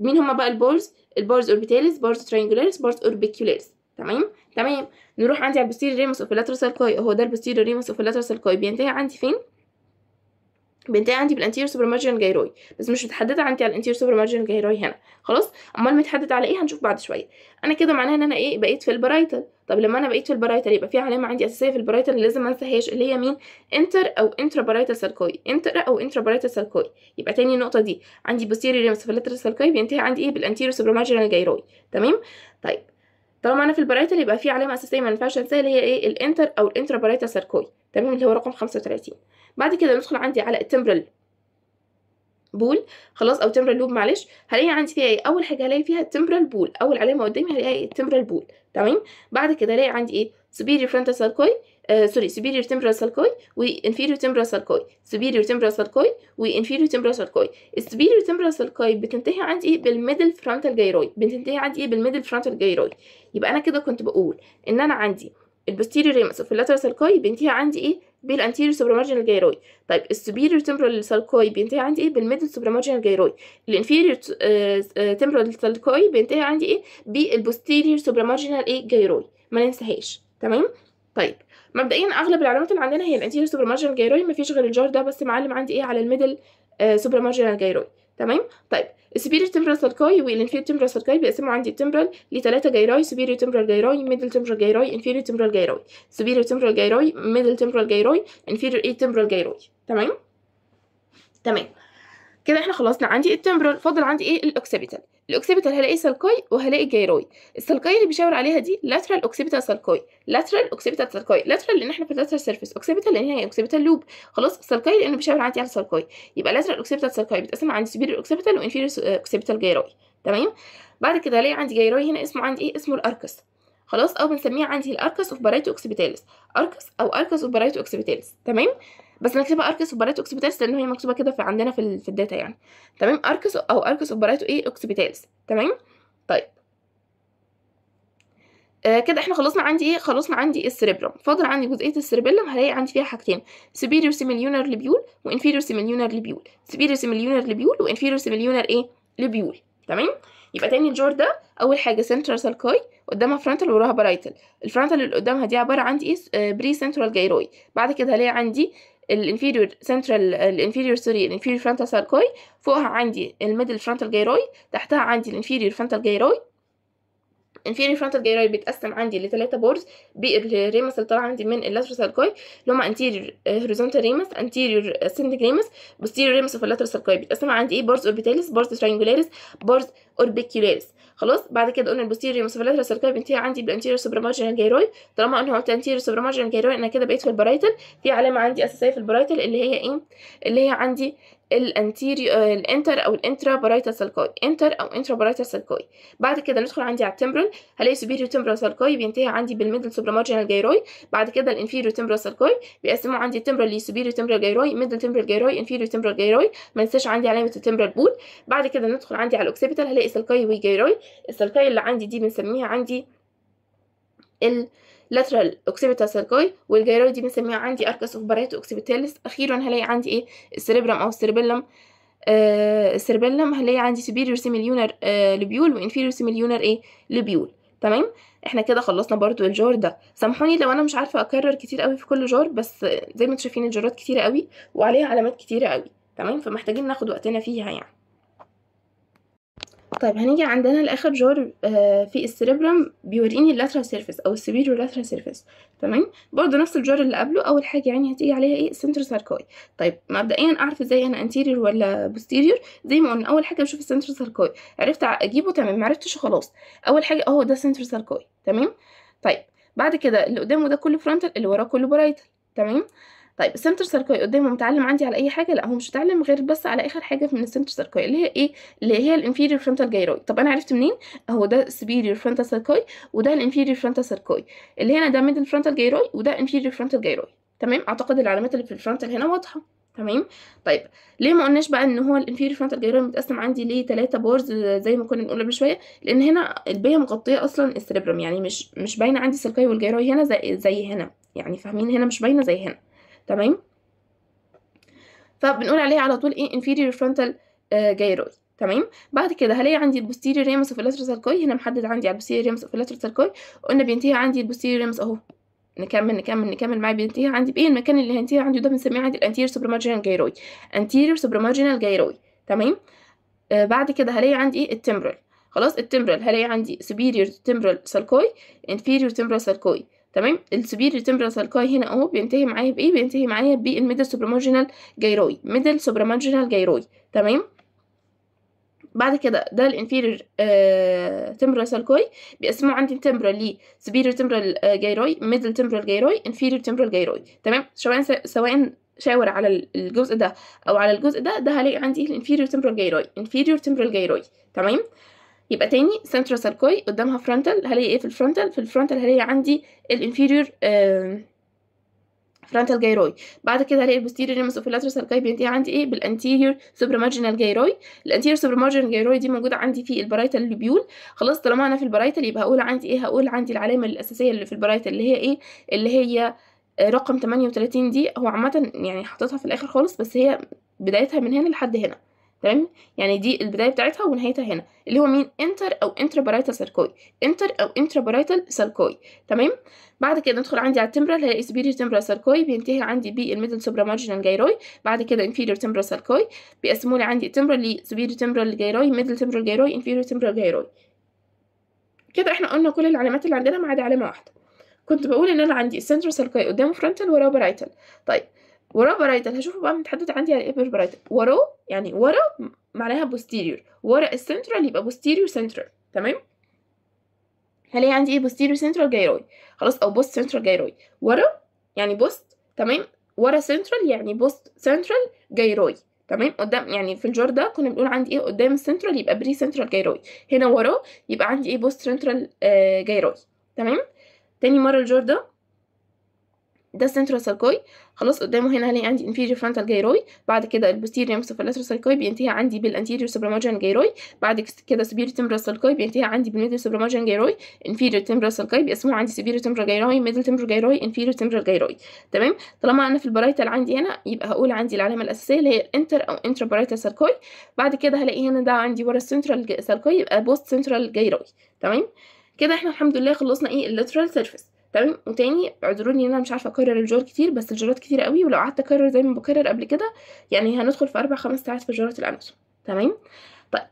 مين هما بقى البورز البورز اوربيتاليس بورز ترينجولاريس بورز اوربيكولاريس تمام تمام نروح عندي على البوستيريور ريموس اوف اللاترال سالكوي هو ده البوستيريور ريموس اوف اللاترال سالكوي بينتهي عندي فين بنتلاقي عندي بالانتيير سوبر مارجن جيروي بس مش متحدده عندي على الانتيير سوبر مارجن جيروي هنا خلاص امال متحدد على ايه هنشوف بعد شويه انا كده معناها ان انا ايه بقيت في البرايتال طب لما انا بقيت في البرايتال يبقى في علامه عندي اساسيه في البرايتال اللي لازم ما انساهاش اللي هي مين انتر او انترا برايتال سالكوي انتر او انترا برايتال سالكوي يبقى تاني النقطه دي عندي بوستيريور ريمس في اللاترال سالكوي بينتهي عندي ايه بالانتيير سوبر مارجن جيروي تمام طيب طالما انا في البرايتال يبقى في علامه اساسيه ما ينفعش انساها اللي هي ايه الانتر او الانترا برايتا ساركوي تمام اللي هو رقم 35 بعد كده ندخل عندي على التمبرال بول خلاص او تمبرال لوب معلش هلاقي عندي فيها ايه اول حاجه هلاقي فيها التمبرال بول اول علامه قدامي هلاقيها ايه التمبرال بول تمام بعد كده هلاقي عندي ايه سبيري فرونتال ساركوي آه، سوري superior temporal sulci وinferior temporal sulci superior temporal sulci وinferior temporal sulci السوبيريور temporal sulci بتنتهي عندي بالميدل فرونتال جايرويد بتنتهي عندي ايه بالميدل فرونتال جايرويد يبقى انا كده كنت بقول ان انا عندي البوستيريور ريمس وفي اللاترال سالكوي بينتهي عندي ايه بالانتيريور سوبرامارجنال جايرويد طيب السوبيريور تمبرال سالكوي بينتهي عندي ايه بالميدل سوبرامارجنال جايرويد الانفيريور تمبرال سالكوي بينتهي عندي ايه بالبوستيريور سوبرامارجنال ايه جايرويد ما ننساهاش تمام طيب مبدئيا اغلب العلامات اللي عندنا هي الانتيريور سوبر مارجنال جايروي مفيش غير الجار ده بس معلم عندي ايه على الميدل سوبر مارجنال جايروي تمام طيب السبيريو تمبرال سالكاي والانفيريور تمبرال سالكاي بيقسموا عندي التمبرال لتلاتة جيروي سبيريو تمبرال جيروي ميدل تمبرال جيروي انفيريور تمبرال جيروي سبيريو تمبرال جيروي ميدل تمبرال جيروي انفيريور اي تمبرال جيروي تمام تمام كده احنا خلصنا عندي التمبرال فاضل عندي ايه الاوكسيبيتال الاوكسيبيتال هلاقي سالكوي وهلاقي جيروي السالكاي اللي بيشاور عليها دي لاترال اوكسيبيتال سالكوي لاترال اوكسيبيتال سالكوي لاترال لان احنا في لاترال سيرفيس اوكسيبيتال لان هي اوكسيبيتال لوب خلاص سالكوي لانه بيشاور عندي على سالكوي يبقى لاترال اوكسيبيتال سالكوي بيتقسم عندي سوبيريور اوكسيبيتال وانفيريور اوكسيبيتال جيروي تمام بعد كده هلاقي عندي جيروي هنا اسمه عندي ايه اسمه الاركس خلاص او بنسميه عندي الاركس اوف بارايتو اوكسيبيتالس اركس او اركس اوف بارايتو اوكسيبيتالس تمام بس مكتوبه اركس وباريتو اوكسبيتالس لان هي مكتوبه كده في عندنا في, في الداتا يعني تمام اركس او اركس وباريتو ايه اوكسبيتالس تمام طيب آه كده احنا خلصنا عندي ايه خلصنا عندي السريبرم فاضل عندي جزئيه السريبيلم هلاقي عندي فيها حاجتين سبيريور سيميليونر لبيول وانفيريور سيميليونر لبيول سبيريور سيميليونر لبيول وانفيريور سيميليونر ايه لبيول تمام يبقى تاني الجور ده اول حاجه سنترال سالكاي قدامها فرونتال وراها بارايتال الفرونتال اللي قدامها دي عباره عن ايه بري سنترال جايروي بعد كده هلاقي عندي الانفيريور سنترال الانفيريور سوري الانفيريور فرونتال ساركوي فوقها عندي الميدل فرونتال جيروي تحتها عندي الانفيريور فرونتال جيروي الانفيريور فرونتال جيروي بيتقسم عندي لثلاثة بورز بالريمس اللي طالع عندي من اللاترال ساركوي اللي هما انتيريور هوريزونتال ريمس انتيريور اسندنج ريمس بوستيريور ريمس اوف اللاترال ساركوي بيتقسم عندي ايه بورز اوربيتاليس بورز ترينجولاريس بورز اوربيكيولاريس خلاص بعد كده قلنا البوستيريو مسافلات راسلكاي بينتهي عندي بالانتيريور مارجنال جيرويد طالما انا قلت انتيريور مارجنال جيرويد انا كده بقيت في البرايتل في علامه عندي اساسيه في البرايتل اللي هي ايه اللي هي عندي الانتر آه، او الانترا بارايتال سالكاي انتر او انترا بارايتال سالكاي بعد كده ندخل عندي على التمبرال هلاقي سوبيريو تمبرال سالكاي بينتهي عندي بالميدل سوبرامارجنال جيروي بعد كده الانفيريو تمبرال سالكاي بيقسموه عندي التمبرال لسوبيريو تمبرال جيروي ميدل تمبرال جيروي انفيريو تمبرال جيروي ما ننساش عندي علامه التمبرال بول بعد كده ندخل عندي على الاوكسيبيتال هلاقي سالكاي وجيروي السالكاي اللي عندي دي بنسميها عندي ال lateral occipital sulci والجيرويد دي بنسميها عندي arcus of parieto occipitalis أخيرا هلاقي عندي إيه السريبرم أو السربلم آه السربلم هلاقي عندي superior semilunar آه lobule وinferior semilunar إيه lobule تمام احنا كده خلصنا برضو الجار ده سامحوني لو انا مش عارفه اكرر كتير قوي في كل جار بس زي ما انتوا شايفين الجورات كتيره قوي وعليها علامات كتيره قوي تمام فمحتاجين ناخد وقتنا فيها يعني طيب هنيجي عندنا لاخر جار آه، في السيربرم بيوريني اللاترال سيرفيس او السبيرو لاترال سيرفيس تمام برضه نفس الجار اللي قبله اول حاجه يعني هتيجي عليها ايه سنتر ساركوي طيب مبدئيا اعرف ازاي انا انتيريور ولا بوستيريور زي ما قلنا اول حاجه بشوف السنتر ساركوي عرفت اجيبه تمام معرفتش خلاص اول حاجه اهو ده سنتر ساركوي تمام طيب بعد كده اللي قدامه ده كله فرونتال اللي وراه كله برايتال تمام طيب السنتر ساركويد قدامه متعلم عندي على اي حاجه لا هو مش متعلم غير بس على اخر حاجه من السنتر ساركويد اللي هي ايه اللي هي الانفيريور فرونتال جايرويد طب انا عرفت منين هو ده السبيريور فرونتال ساركويد وده الانفيريور فرونتال ساركويد اللي هنا ده ميدل فرونتال جايرويد وده انفيريور فرونتال جايرويد تمام اعتقد العلامات اللي في الفرونتال هنا واضحه تمام طيب ليه ما قلناش بقى ان هو الانفيريور فرونتال جايرويد متقسم عندي ليه ثلاثه بورز زي ما كنا بنقول قبل شويه لان هنا البيه مغطيه اصلا السريبرم يعني مش مش باينه عندي السلكاي والجايروي هنا زي, زي هنا يعني فاهمين هنا مش باينه زي هنا تمام فبنقول عليها على طول ايه inferior frontal آه، gyroid تمام بعد كده هلاقي عندي البوستيريور ريمس اوف اللاترال كوي هنا محدد عندي على البوستيريور ريمس اوف اللاترال كوي قلنا بينتهي عندي البوستيريور ريمس اهو نكمل نكمل نكمل معايا بينتهي عندي بايه المكان اللي هينتهي عندي ده بنسميه عندي مارجينال سوبرمارجينال انتيرير سوبر مارجينال جايرويد تمام آه بعد كده هلاقي عندي ايه التمبرال خلاص التمبرال هلاقي عندي superior temporal سالكوي inferior temporal سالكوي تمام السبيريور تمبرال سالكاي هنا اهو بينتهي معايا بايه بينتهي معايا بالميدل سوبرامارجينال جايروي ميدل سوبرامارجينال جايروي تمام بعد كده ده الانفيرير آه تمبرال سالكوي بيقسموه عندي تمبرال لي سبيريور تمبرال آه، جايروي ميدل تمبرال جايروي انفيرير تمبرال جايروي تمام سواء سواء شاور على الجزء ده او على الجزء ده ده هلاقي عندي الانفيرير تمبرال جايروي انفيرير تمبرال جايروي تمام يبقى تاني سنترال سالكوي قدامها فرونتال هلاقي ايه في الفرونتال في الفرونتال هلاقي عندي الانفيريور فرونتال جايروي بعد كده هلاقي البوستيريور ريمس اوفيلاترال سالكاي بينتهي عندي ايه بالانتيريور سوبر مارجنال جايروي الانتيريور سوبر مارجنال جايروي دي موجوده عندي في البرايتال لوبيول خلاص طالما انا في البرايتال يبقى هقول عندي ايه هقول عندي العلامه الاساسيه اللي في البرايتال اللي هي ايه اللي هي رقم 38 دي هو عامه يعني حاططها في الاخر خالص بس هي بدايتها من هنا لحد هنا تمام يعني دي البدايه بتاعتها ونهايتها هنا اللي هو مين انتر او انتربارايتال ساركوي انتر او انتربارايتال ساركوي تمام بعد كده ندخل عندي على التمبرال هي سبيريور تمبرال ساركوي بينتهي عندي بالميدل سوبرا مارجنال جايروي بعد كده انفيريو تمبرال ساركوي بيقسموا لي عندي التمبرال لسبيريور تمبرال جايروي ميدل تمبرال جايروي انفيريو تمبرال جايروي كده احنا قلنا كل العلامات اللي عندنا ما عدا علامه واحده كنت بقول ان انا عندي سنترال ساركوي قدامه فرونتال وراه برايتال طيب وراه برايتال هشوفه بقى متحدد عندي على ايه برايتال وراه يعني ورا معناها بوستيريور ورا السنترال يبقى بوستيريور سنترال تمام هلاقي عندي ايه بوستيريور سنترال جايرويد خلاص او بوست سنترال جايرويد ورا يعني بوست تمام ورا سنترال يعني بوست سنترال جايرويد تمام قدام يعني في الجار ده كنا بنقول عندي ايه قدام السنترال يبقى بري سنترال جايرويد هنا وراه يبقى عندي ايه بوست سنترال آه جايرويد تمام تاني مره الجار ده ده السنترال سالكوي خلاص قدامه هنا هلاقي عندي انفيريور فرونتال جيروي بعد كده البوستيريور مسافلاترال سالكوي بينتهي عندي بالانتيريور سوبراماجن جيروي بعد كده سبيريور تمبرال سالكوي بينتهي عندي بالميدل سوبراماجن جيروي انفيريور تمبرال سالكوي بيقسموه عندي سبيريور تمبرال جيروي ميدل تمبرال جيروي انفيريور تمبرال جيروي تمام طالما انا في البرايتال عندي هنا يبقى هقول عندي العلامه الاساسيه اللي هي الانتر او انترا برايتال سالكوي بعد كده هلاقي هنا ده عندي ورا السنترال سالكوي يبقى بوست سنترال جيروي تمام كده احنا الحمد لله خلصنا ايه اللاترال سيرفيس تمام وتاني اعذروني ان انا مش عارفه اكرر الجار كتير بس الجارات كتير قوي ولو قعدت اكرر زي ما بكرر قبل كده يعني هندخل في اربع خمس ساعات في جاره الامازون تمام طيب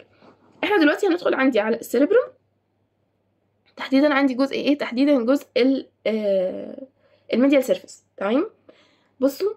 احنا دلوقتي هندخل عندي على السيربرم تحديدا عندي جزء ايه تحديدا جزء ال آه الميديال سيرفيس تمام بصوا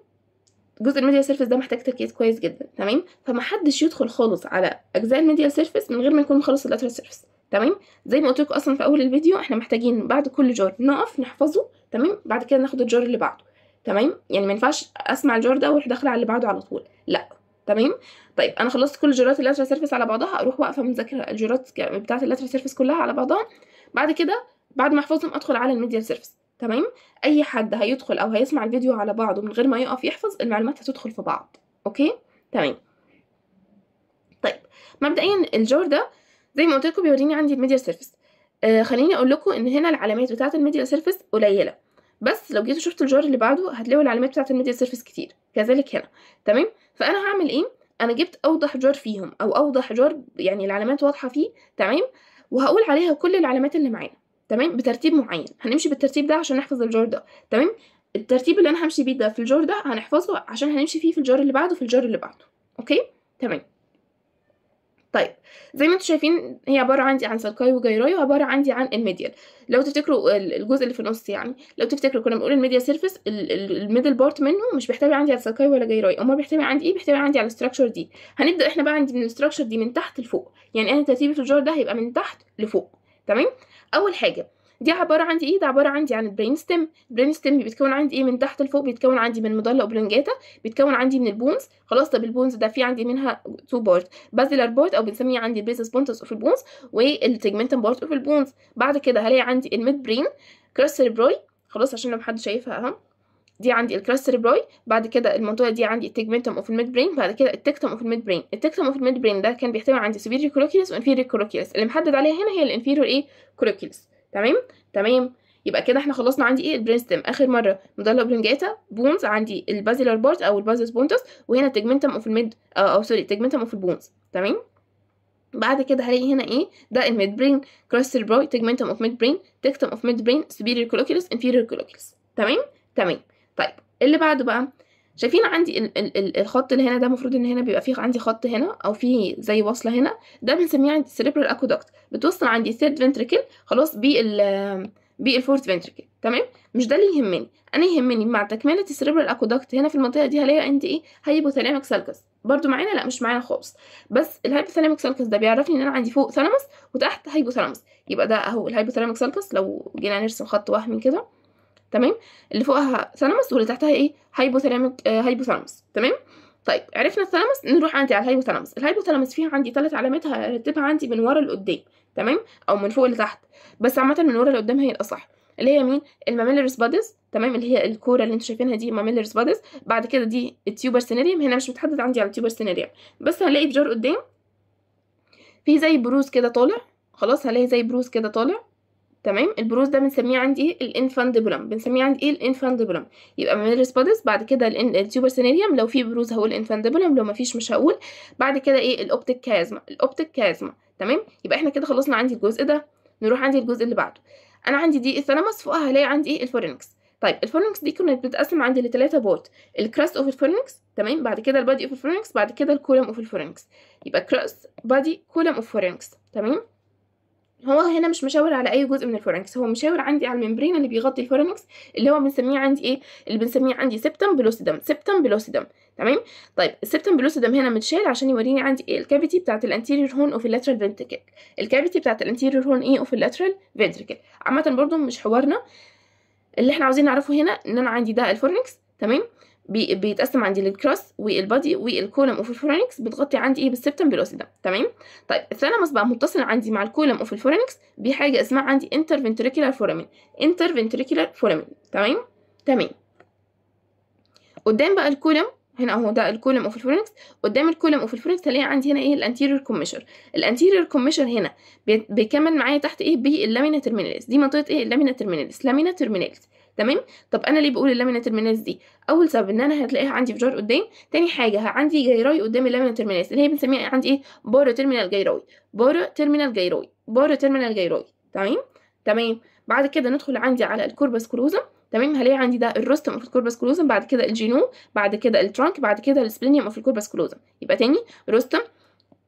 جزء الميديا سيرفيس ده محتاج تركيز كويس جدا تمام فمحدش يدخل خالص على اجزاء الميديا سيرفيس من غير ما يكون مخلص اللاترال سيرفيس تمام زي ما قلت لكم اصلا في اول الفيديو احنا محتاجين بعد كل جار نقف نحفظه تمام بعد كده ناخد الجار اللي بعده تمام يعني ما ينفعش اسمع الجار ده واروح داخله على اللي بعده على طول لا تمام طيب انا خلصت كل جرات اللاترال سيرفيس على بعضها اروح واقفه مذاكره الجرات بتاعه اللاترال سيرفيس كلها على بعضها بعد كده بعد ما احفظهم ادخل على الميديال سيرفيس تمام اي حد هيدخل او هيسمع الفيديو على بعضه من غير ما يقف يحفظ المعلومات هتدخل في بعض اوكي تمام طيب مبدئيا الجار ده زي ما قلت لكم بيوريني عندي الميديال سيرفيس آه خليني اقول لكم ان هنا العلامات بتاعه الميديال سيرفيس قليله بس لو جيتوا شفتوا الجار اللي بعده هتلاقوا العلامات بتاعه الميديال سيرفيس كتير كذلك هنا تمام فانا هعمل ايه انا جبت اوضح جار فيهم او اوضح جار يعني العلامات واضحه فيه تمام وهقول عليها كل العلامات اللي معانا تمام بترتيب معين هنمشي بالترتيب ده عشان نحفظ الجار ده تمام الترتيب اللي انا همشي بيه ده في الجار ده هنحفظه عشان هنمشي فيه في الجار اللي بعده في الجار اللي بعده اوكي تمام طيب زي ما انتم شايفين هي عباره عندي عن سلكاي وجيراي وعباره عندي عن الميديال لو تفتكروا الجزء اللي في النص يعني لو تفتكروا كنا بنقول الميديا سيرفيس الميدل بارت منه مش بيحتوي عندي على سلكاي ولا جيراي امال بيحتوي عندي ايه بيحتوي عندي على الاستراكشر دي هنبدا احنا بقى عندي من الاستراكشر دي من تحت لفوق يعني انا ترتيب الفجار ده هيبقى من تحت لفوق تمام اول حاجه دي عباره عندي ايه ده عباره عندي عن البرين ستيم البرين ستيم بيتكون عندي ايه من تحت لفوق بيتكون عندي من مضله اوبلونجاتا بيتكون عندي من البونز خلاص طب البونز ده في عندي منها تو بارت بازلر بارت او بنسميه عندي البيزس بونتس اوف البونز والتجمنتم بارت اوف البونز بعد كده هلاقي عندي الميد برين كراستر بروي خلاص عشان لو محدش شايفها اهم دي عندي الكراستر بروي بعد كده المنطقه دي عندي التجمنتم اوف الميد برين بعد كده التكتم اوف الميد برين التكتم اوف الميد برين ده كان بيحتوي عندي سوبيريور كولوكيولس وانفيريور كولوكيولس اللي محدد عليها هنا هي الانفيريور ايه كولوكيولس تمام تمام يبقى كده احنا خلصنا عندي ايه البرينستم اخر مره مدلة برنجاتا بونز عندي البازيلر بارت او البازيس بونتس وهنا تجمنتم اوف الميد او, آه، أو سوري تجمنتم اوف البونز تمام بعد كده هلاقي هنا ايه ده الميد برين كراستر بروي تجمنتم اوف ميد برين تكتم اوف ميد برين سبيرير كولوكيلس انفيرير كولوكيلس تمام تمام طيب اللي بعده بقى شايفين عندي الخط اللي هنا ده المفروض ان هنا بيبقى فيه عندي خط هنا او فيه زي وصله هنا ده بنسميه عندي سيريبرال اكودكت بتوصل عندي الثيرد فنتركل خلاص بال بالفورث فنتركل تمام مش ده اللي يهمني انا يهمني مع تكمله السيريبرال اكودكت هنا في المنطقه دي هلاقي عندي ايه هايبوثلاميك سالكس برضو معانا لا مش معانا خالص بس الهايبوثلاميك سالكس ده بيعرفني ان انا عندي فوق ثلاموس وتحت هايبوثلاموس يبقى ده اهو الهايبوثلاميك سالكس لو جينا نرسم خط وهمي كده تمام اللي فوقها ثالاموس واللي تحتها ايه هايبوثالاميك آه تمام طيب عرفنا الثالاموس نروح عندي على الهايبوثالاموس الهايبوثالاموس فيها عندي ثلاث علامات هرتبها عندي من ورا لقدام تمام او من فوق لتحت بس عامه من ورا لقدام هي الاصح اللي هي مين الماميلرز بادز تمام اللي هي الكوره اللي انتوا شايفينها دي ماميلرز بادز بعد كده دي التيوبر سيناريوم هنا مش متحدد عندي على التيوبر سيناريوم بس هلاقي بجار قدام في زي بروز كده طالع خلاص هلاقي زي بروز كده طالع تمام البروز ده بنسميه عندي الانفانديبولم بنسميه عندي ايه الانفانديبولم يبقى ميلرس بادس بعد كده التيوبر سينيريم لو في بروز هقول انفانديبولم لو مفيش مش هقول بعد كده ايه الاوبتيك كازما الاوبتيك كازما تمام يبقى احنا كده خلصنا عندي الجزء ده نروح عندي الجزء اللي بعده انا عندي دي الثلامس فوقها هلاقي عندي ايه الفورينكس طيب الفورنكس دي كانت بتتقسم عندي لثلاثه بورت الكراست اوف الفورنكس تمام بعد كده البادي اوف الفورنكس بعد كده الكولم اوف الفورنكس يبقى كراست بادي كولم اوف فورنكس تمام هو هنا مش مشاور على اي جزء من الفورنكس هو مشاور عندي على الممبرين اللي بيغطي الفورنكس اللي هو بنسميه عندي ايه اللي بنسميه عندي سبتم بلوسيدم سبتم بلوسيدم تمام طيب السبتم بلوسيدم هنا متشال عشان يوريني عندي ايه الكافيتي بتاعه الانتيريور هون اوف اللاترال فينتريكل الكافيتي بتاعه الانتيريور هون ايه اوف اللاترال فينتريكل عامه برضو مش حوارنا اللي احنا عاوزين نعرفه هنا ان انا عندي ده الفورنكس تمام بيتقسم عندي للكروس والبادي والكولم اوف الفورينكس بتغطي عندي ايه بالسبتم فيلوسيتي ده تمام طيب الثالاموس بقى متصل عندي مع الكولم اوف الفورينكس بحاجه اسمها عندي انتر فنتريكولار فورامين انتر فنتريكولار فورامين تمام تمام قدام بقى الكولم هنا اهو ده الكولم اوف الفورنكس قدام الكولم اوف الفورنكس هلاقي عندي هنا ايه الانتيريور كوميشر الانتيريور كوميشر هنا بيكمل معايا تحت ايه باللامينا ترميناليس دي منطقه ايه اللامينا ترميناليس لامينا ترميناليس تمام طب انا ليه بقول اللامينا ترمينالز دي اول سبب ان انا هتلاقيها عندي في جار قدام تاني حاجه عندي جيراي قدام اللامينا ترمينالز اللي هي بنسميها عندي ايه بارو ترمينال جيراي بارو ترمينال جيراي بارو ترمينال جيراي تمام تمام بعد كده ندخل عندي على الكوربس كروزم تمام هلاقي عندي ده الروستم اوف الكوربس كروزم بعد كده الجينو بعد كده الترانك بعد كده السبلينيوم اوف الكوربس كروزم يبقى تاني روستم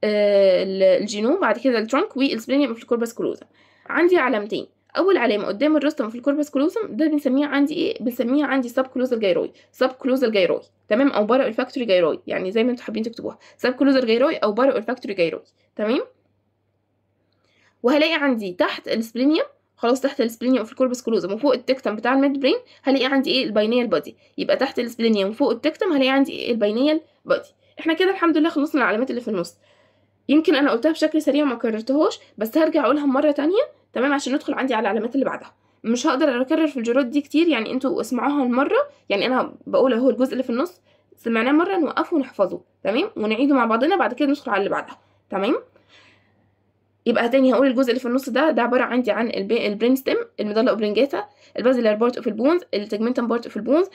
آه الجينو بعد كده الترانك والسبلينيوم اوف الكوربس كروزم عندي علامتين اول علامه قدام الرستم في الكوربس كلوزم ده بنسميه عندي ايه بنسميه عندي سب كلوزال جيروي سب كلوزال جيروي تمام او بارو الفاكتوري جيروي يعني زي ما انتوا حابين تكتبوها سب كلوزال جيروي او بارو الفاكتوري جيروي تمام وهلاقي عندي تحت السبلينيا خلاص تحت السبلينيا وفي الكوربس كلوزم وفوق التكتم بتاع الميد برين هلاقي عندي ايه الباينيال بادي يبقى تحت السبلينيا وفوق التكتم هلاقي عندي ايه الباينيال بادي احنا كده الحمد لله خلصنا العلامات اللي في النص يمكن انا قلتها بشكل سريع وما كررتهوش بس هرجع اقولها مره تانية تمام عشان ندخل عندي على العلامات اللي بعدها مش هقدر اكرر في الجرات دي كتير يعني انتوا اسمعوها المره يعني انا بقول اهو الجزء اللي في النص سمعناه مره نوقفه ونحفظه تمام ونعيده مع بعضنا بعد كده ندخل على اللي بعدها تمام يبقى تاني هقول الجزء اللي في النص ده ده عباره عندي عن البرين ستيم الميدالا اوبلنجاتا البازلر بارت اوف البونز التجمنتم بارت اوف البونز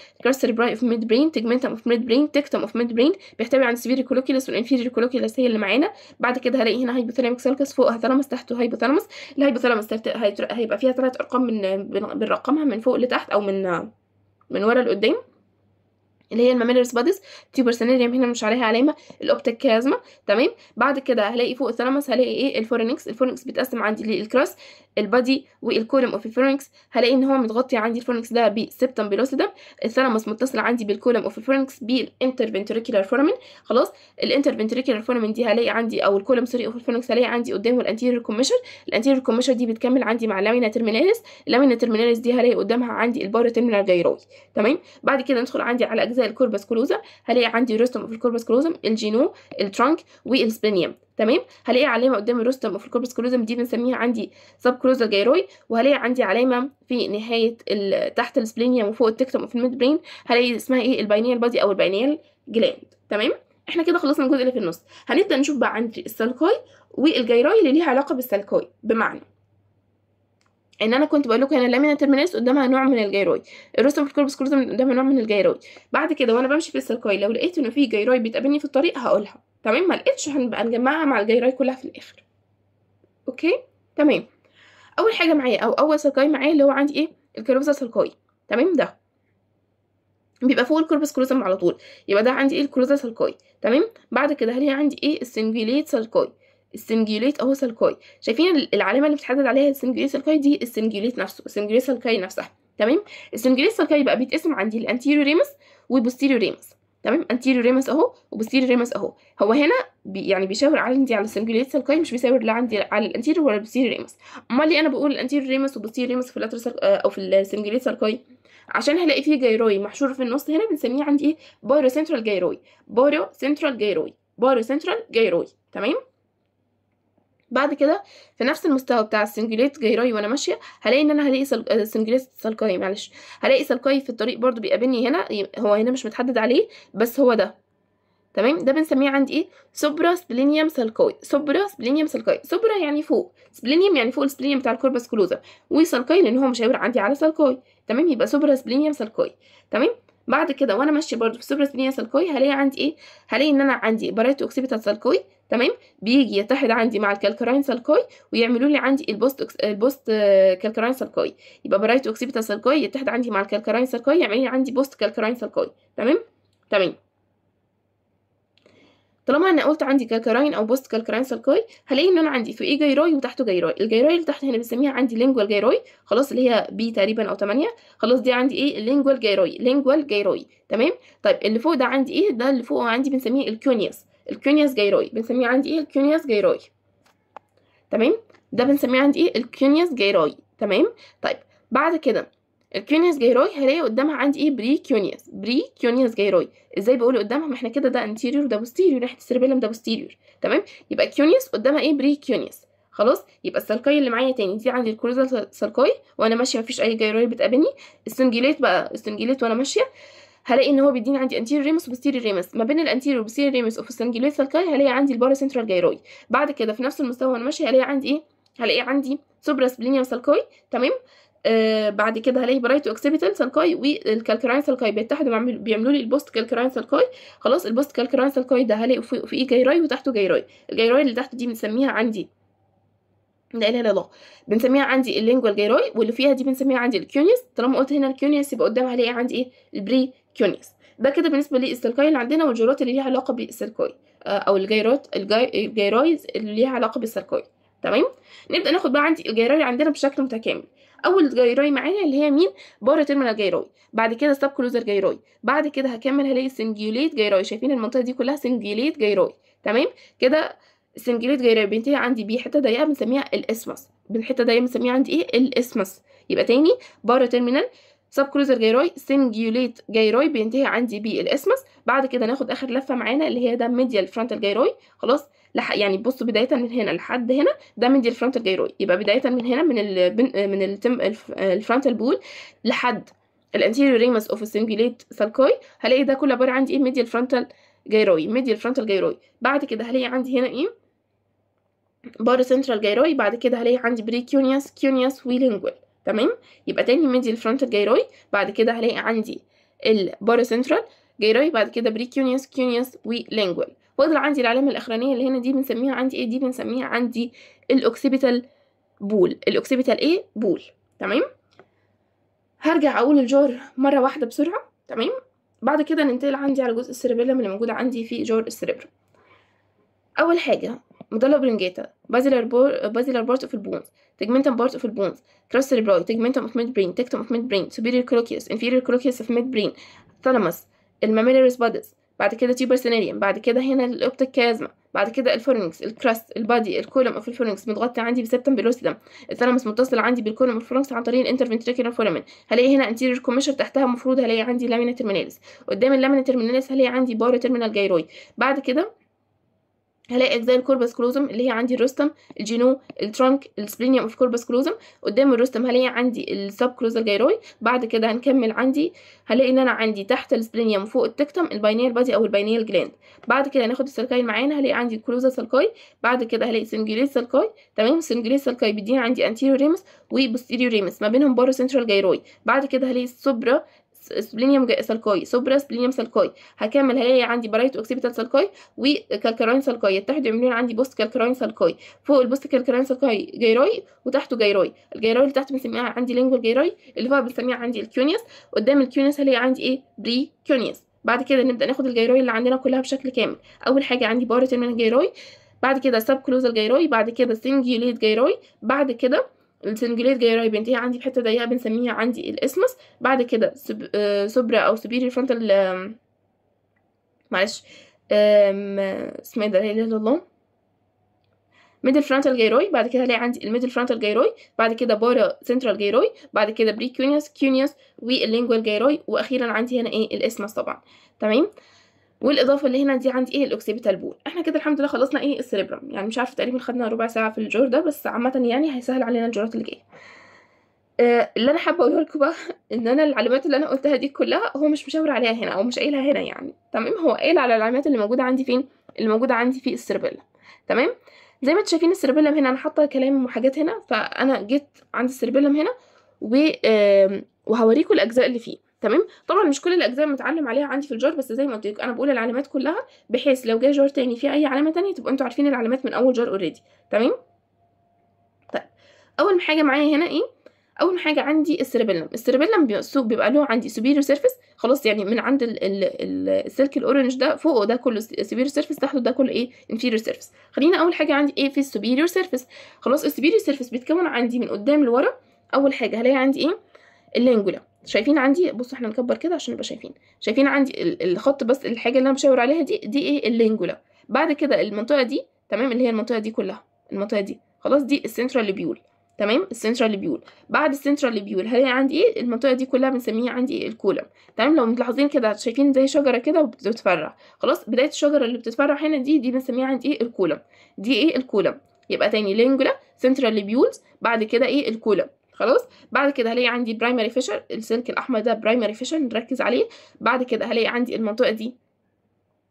براي اوف ميد برين تجمنتم اوف ميد برين تكتم اوف ميد برين بيحتوي على السبيري كولوكيلس والانفيرير كولوكيلس هي اللي معانا بعد كده هلاقي هنا هايبوثالاميك سالكس فوق هثالامس تحته هايبوثالامس الهايبوثالامس هيبقى فيها ثلاث ارقام من بنرقمها من فوق لتحت او من من ورا لقدام اللي هي الماميلرز بادز تيوبر سينيريم يعني هنا مش عليها علامه كازما تمام بعد كده هلاقي فوق الثلامس هلاقي ايه الفورينكس الفورينكس بيتقسم عندي للكراس البادي والكولم اوف الفرنكس هلاقي ان هو متغطي عندي الفرنكس ده بسبتم بلوسيدم الثالاموس متصل عندي بالكولم اوف الفرنكس بالانترفنتريكولار فورامين خلاص الانترفنتريكولار فورامين دي هلاقي عندي او الكولم سوري اوف الفرنكس هلاقي عندي قدامه الانتيرير كوميشر الانتيرير كوميشر دي بتكمل عندي مع لامينا ترمينالس لامينا ترمينالس دي هلاقي قدامها عندي البارا ترمينال جيروي تمام بعد كده ندخل عندي على اجزاء الكوربس كلوزم هلاقي عندي رستم اوف الكوربس كلوزم الجينو الترانك والسبينيوم تمام هلاقي علامه قدام الروستم وفي الكوربس كلوزم دي بنسميها عندي سب كلوزال جايروي وهلاقي عندي علامه في نهايه تحت السبلينيا وفوق التكتم وفي الميد برين هلاقي اسمها ايه الباينيال بادي او الباينيال جلاند تمام احنا كده خلصنا الجزء اللي في النص هنبدا نشوف بقى عندي السالكوي والجيروي اللي ليها علاقه بالسالكوي بمعنى ان انا كنت بقول لكم ان اللامينا تيرمينالس قدامها نوع من الجيرويد الروسوم كوربس كلوزم قدامها نوع من الجيرويد بعد كده وانا بمشي في السيركويد لو لقيت انه في جيرويد بيتقابلني في الطريق هقولها تمام ما لقيتش هنبقى نجمعها مع الجيرويد كلها في الاخر اوكي تمام اول حاجه معايا او اول سيركويد معايا اللي هو عندي ايه الكروزا سيركويد تمام ده بيبقى فوق الكوربس كلوزم على طول يبقى ده عندي ايه الكروزا سيركويد تمام بعد كده هل هي عندي ايه السنجيليت سيركويد السنجيوليت اهو سالكاي شايفين العلامه اللي بتحدد عليها السنجيوليت سالكاي دي السنجيوليت نفسه السنجيوليت سالكاي نفسها تمام السنجيوليت سالكاي بقى بيتقسم عندي الانتيريور ريمس والبوستيريور ريمس تمام انتيريور ريمس اهو وبوستيريور ريمس اهو هو هنا بي يعني بيشاور عندي على السنجوليت سالكاي مش بيشاور لا عندي على الانتيريور ولا البوستيريور ريمس امال ليه انا بقول الانتيريور ريمس والبوستيريور ريمس في اللاتر آه، او في السنجوليت سالكاي عشان هلاقي فيه جيروي محشور في النص هنا بنسميه عندي ايه بايرو سنترال جيروي بايرو سنترال جيروي بايرو سنترال جيروي تمام بعد كده في نفس المستوى بتاع السنجليت جيراي وانا ماشيه هلاقي ان انا هلاقي السنجليت آه، سنجليت سلقاي معلش هلاقي سلقاي في الطريق برضو بيقابلني هنا هو هنا مش متحدد عليه بس هو ده تمام ده بنسميه عندي ايه سوبرا سبلينيوم سلقاي سوبرا سبلينيوم سلقاي سوبرا يعني فوق سبلينيوم يعني فوق السبلينيوم بتاع الكوربس كلوزا وسلقاي لان هو مش هيبقى عندي على سلقاي تمام يبقى سوبرا سبلينيوم سلقاي تمام بعد كده وانا ماشيه برده في سوبراسبينيا سالكوي هلاقي عندي ايه هلاقي ان انا عندي باريت اوكسيبيتال سالكوي تمام بيجي يتحد عندي مع الكالكراين سالكوي ويعملوا لي عندي البوست أكس... البوست كالكراين سالكوي يبقى باريت اوكسيبيتال سالكوي يتحد عندي مع الكالكراين سالكوي يعمل لي عندي بوست كالكراين سالكوي تمام تمام طالما انا قلت عندي كالكراين او بوست كالكراين سالكاي هلاقي ان انا عندي فوقيه جيروي وتحته جيروي الجيروي اللي تحت هنا بنسميها عندي لينجوال جيروي خلاص اللي هي بي تقريبا او 8 خلاص دي عندي ايه لينجوال جيروي لينجوال جيروي تمام طيب اللي فوق ده عندي ايه ده اللي فوق عندي بنسميه الكونيوس الكونيوس جيروي بنسميه عندي ايه الكونيوس جيروي تمام ده بنسميه عندي ايه الكونيوس جيروي تمام طيب بعد كده الكيونيوس جيروي هلاقي قدامها عندي ايه بري كيونيوس بري كيونيوس جيروي ازاي بقول قدامها ما احنا كده ده انتيريور ده بوستيريور ناحيه السيربيلم ده بوستيريور تمام يبقى كيونيوس قدامها ايه بري كيونيوس خلاص يبقى السلكاي اللي معايا تاني دي عندي الكروزا سلكاي وانا ماشيه مفيش اي جيروي بتقابلني السنجليت بقى السنجليت وانا ماشيه هلاقي ان هو بيديني عندي انتيريور ريمس وبوستيريور ريمس ما بين الانتيريور وبوستيريور ريمس اوف السنجليت سلكاي هلاقي عندي البارا سنترال جيروي بعد كده في نفس المستوى وانا ماشيه هلاقي عندي ايه هلاقي عندي سوبرا سبلينيا سلكاي تمام آه، بعد كده هلاقي برايت اوكسيبيتال سالكاي والكالكراين سالكاي بيتحدوا بيعملوا لي البوست كالكراين سالكاي خلاص البوست كالكراين سالكاي ده هلاقي فوقيه جيراي وتحته جيراي الجيراي اللي تحت دي بنسميها عندي لا اله الا الله بنسميها عندي اللينجوال جيراي واللي فيها دي بنسميها عندي الكيونيوس طالما قلت هنا الكيونيوس يبقى قدام هلاقي عندي ايه البري كيونيوس ده كده بالنسبه للسلكاي اللي عندنا والجيرات اللي ليها علاقه بالسلكاي آه، او الجيرات الجيرايز اللي ليها علاقه بالسلكاي تمام نبدا ناخد بقى عندي الجيراي اللي عندنا بشكل متكامل اول جيراي معايا اللي هي مين بارا تيرمينال جيراي بعد كده سب كلوزر جيراي بعد كده هكمل هلاقي سنجيوليت جيراي شايفين المنطقه دي كلها سنجيوليت جيراي تمام كده سنجيوليت جيراي بينتهي عندي بيه حته ضيقه بنسميها الاسمس بالحته ضيقه بنسميها عندي ايه الاسمس يبقى تاني بارا تيرمينال سب كروزر جيروي سنجيوليت جيروي بينتهي عندي بيه الاسمس بعد كده ناخد اخر لفه معانا اللي هي ده ميديال فرونتال جيروي خلاص لح يعني بص بدايه من هنا لحد هنا ده ميديال الفرونتال جيروي يبقى بدايه من هنا من ال من التم آه، الفرونتال بول لحد الانتيريور ريمس اوف السنجوليت سالكوي هلاقي ده كله عباره عندي ايه ميديال فرونتال جيروي ميديال فرونتال جيروي بعد كده هلاقي عندي هنا ايه بار سنترال جيروي بعد كده هلاقي عندي بري كيونياس كيونياس ويلينجوال تمام يبقى تاني ميديال فرونتال جيروي بعد كده هلاقي عندي البار سنترال جيروي بعد كده بري كيونياس كيونياس ولينجوال واطلع عندي العلامة الأخرانية اللي هنا دي بنسميها عندي ايه دي بنسميها عندي الأوكسيبيتال بول الأوكسيبيتال ايه بول تمام هرجع أقول الجار مرة واحدة بسرعة تمام بعد كده ننتقل عندي على جزء السيربيلم اللي موجود عندي في جار السيربرم أول حاجة medulla برينجيتا بازيلر بور بازيلر بارت اوف البونز تجمنتم بارت اوف البونز كروس سيربراي تجمنتم اوف ميد برين تكتوم اوف ميد برين سوبيريور كلوكيوس انفيريور كلوكيوس اوف ميد برين ثالاموس الماميلاريس بادز بعد كده تيوبر سينيريم بعد كده هنا الاوبتيك كازما بعد كده الفورنكس الكراست البادي الكولوم اوف الفورنكس متغطي عندي بسبتم بيلوسيدم الثلمس متصل عندي بالكولوم اوف الفورنكس عن طريق الانترفنتريكولار فورامين هلاقي هنا انتيريور كوميشر تحتها المفروض هلاقي عندي لامينا ترميناليس قدام اللامينا ترميناليس هلاقي عندي بارو ترمينال جايروي بعد كده هلاقي اجزاء الكوربس كلوزم اللي هي عندي الرستم الجينو الترنك السبلينيوم اوف كوربس كلوزم قدام الرستم هلاقي عندي السب كلوزال جيروي بعد كده هنكمل عندي هلاقي ان انا عندي تحت السبلينيوم فوق التكتم الباينيال بادي او الباينيال جلاند بعد كده هناخد السلكاي معانا هلاقي عندي الكلوزا سلكاي بعد كده هلاقي سنجليت سلكاي تمام سنجليت سلكاي بيديني عندي انتيريو ريمس وبوستيريو ريمس ما بينهم بارو سنترال جيروي بعد كده هلاقي السوبرا سبلينيوم سالكوي سوبرا سبلينيوم سالكوي هكمل هلاقي عندي برايت اوكسيبيتال سالكوي وكالكراين سالكوي يتحدوا يعملون عندي بوست كالكراين سالكوي فوق البوست كالكراين سالكوي جيروي وتحته جيروي الجيروي اللي تحت بنسميها عندي لينجوال جيروي اللي فوق بنسميها عندي الكيونيوس قدام الكيونيوس هلاقي عندي ايه بري كيونيوس بعد كده نبدا ناخد الجيروي اللي عندنا كلها بشكل كامل اول حاجه عندي بارتر من الجيروي بعد كده سب كلوزال جيروي بعد كده سنجيوليت جيروي بعد كده السنجليت جايرا يعني بينتهي عندي في حته ضيقه بنسميها عندي الاسمس بعد كده سب... آه سوبرا او سوبيريور فرونتال معلش اسمها إيه ده لا اله الا ميدل فرونتال جيروي بعد كده هلاقي عندي الميدل فرونتال جيروي بعد كده بارا سنترال جيروي بعد كده بري كيونيوس كيونيوس واللينجوال جيروي واخيرا عندي هنا ايه الاسمس طبعا تمام والاضافه اللي هنا دي عندي ايه الاوكسيبيتال بول احنا كده الحمد لله خلصنا ايه السريبرم يعني مش عارفه تقريبا خدنا ربع ساعه في الجور ده بس عامه يعني هيسهل علينا الجورات اللي جايه آه، اللي انا حابه اقوله لكم بقى ان انا العلامات اللي انا قلتها دي كلها هو مش مشاور عليها هنا او مش قايلها هنا يعني تمام هو قايل على العلامات اللي موجوده عندي فين اللي موجوده عندي في السربيلا تمام زي ما انتم شايفين السربيلم هنا انا حاطه كلام وحاجات هنا فانا جيت عند السربيلم هنا و وهوريكم الاجزاء اللي فيه تمام طبعا مش كل الاجزاء متعلم عليها عندي في الجار بس زي ما قلت لكم انا بقول العلامات كلها بحيث لو جه جار تاني فيه اي علامه تانية تبقوا انتوا عارفين العلامات من اول جار اوريدي تمام طيب اول حاجه معايا هنا ايه اول حاجه عندي السيربيلم السيربيلم بيبقى له عندي سوبيريور سيرفيس خلاص يعني من عند الـ الـ السلك الاورنج ده فوقه ده كله سوبيريور سيرفيس تحته ده كله ايه انفيريور سيرفيس خلينا اول حاجه عندي ايه في السوبيريور سيرفيس خلاص السوبيريور سيرفيس بيتكون عندي من قدام لورا اول حاجه هلاقي عندي ايه اللانجولا شايفين عندي بصوا احنا نكبر كده عشان نبقى شايفين شايفين عندي الخط بس الحاجه اللي انا بشاور عليها دي دي ايه اللينجولا بعد كده المنطقه دي تمام اللي هي المنطقه دي كلها المنطقه دي خلاص دي السنترال بيول تمام السنترال ليبيول بعد السنترال ليبيول هلاقي عندي ايه المنطقه دي كلها بنسميها عندي ايه الكولم تمام لو ملاحظين كده شايفين زي شجره كده وبتتفرع خلاص بدايه الشجره اللي بتتفرع هنا دي دي بنسميها عندي ايه الكولم دي ايه الكولم يبقى تاني لينجولا سنترال ليبيولز بعد كده ايه الكولم خلاص بعد كده هلاقي عندي برايمري فيشر السلك الاحمر ده برايمري فيشر نركز عليه بعد كده هلاقي عندي المنطقه دي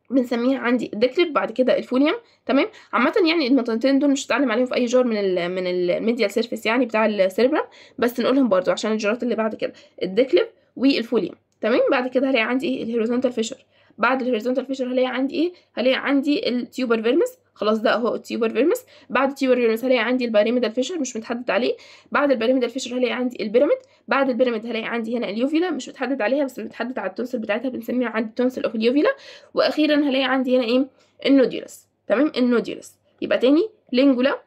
بنسميها عندي الدكليب بعد كده الفوليوم تمام عامه يعني المنطقتين دول مش هتعلم عليهم في اي جار من ال من الميديال سيرفيس يعني بتاع السيربرم بس نقولهم برضو عشان الجرات اللي بعد كده الدكليب والفوليوم تمام بعد كده هلاقي عندي ايه الهوريزونتال فيشر بعد الهوريزونتال فيشر هلاقي عندي ايه هلاقي عندي التيوبر فيرمس خلاص ده هو التيوبر فيرمس بعد التيوبر فيرمس هلاقي عندي الباريميد فيشر مش متحدد عليه بعد الباريميد فيشر هلاقي عندي البيراميد بعد البيراميد هلاقي عندي هنا اليوفيلا مش متحدد عليها بس متحدد على التونسل بتاعتها بنسميها عندي تونسل اوف اليوفيلا واخيرا هلاقي عندي هنا ايه النوديولس تمام النوديولس يبقى تاني لينجولا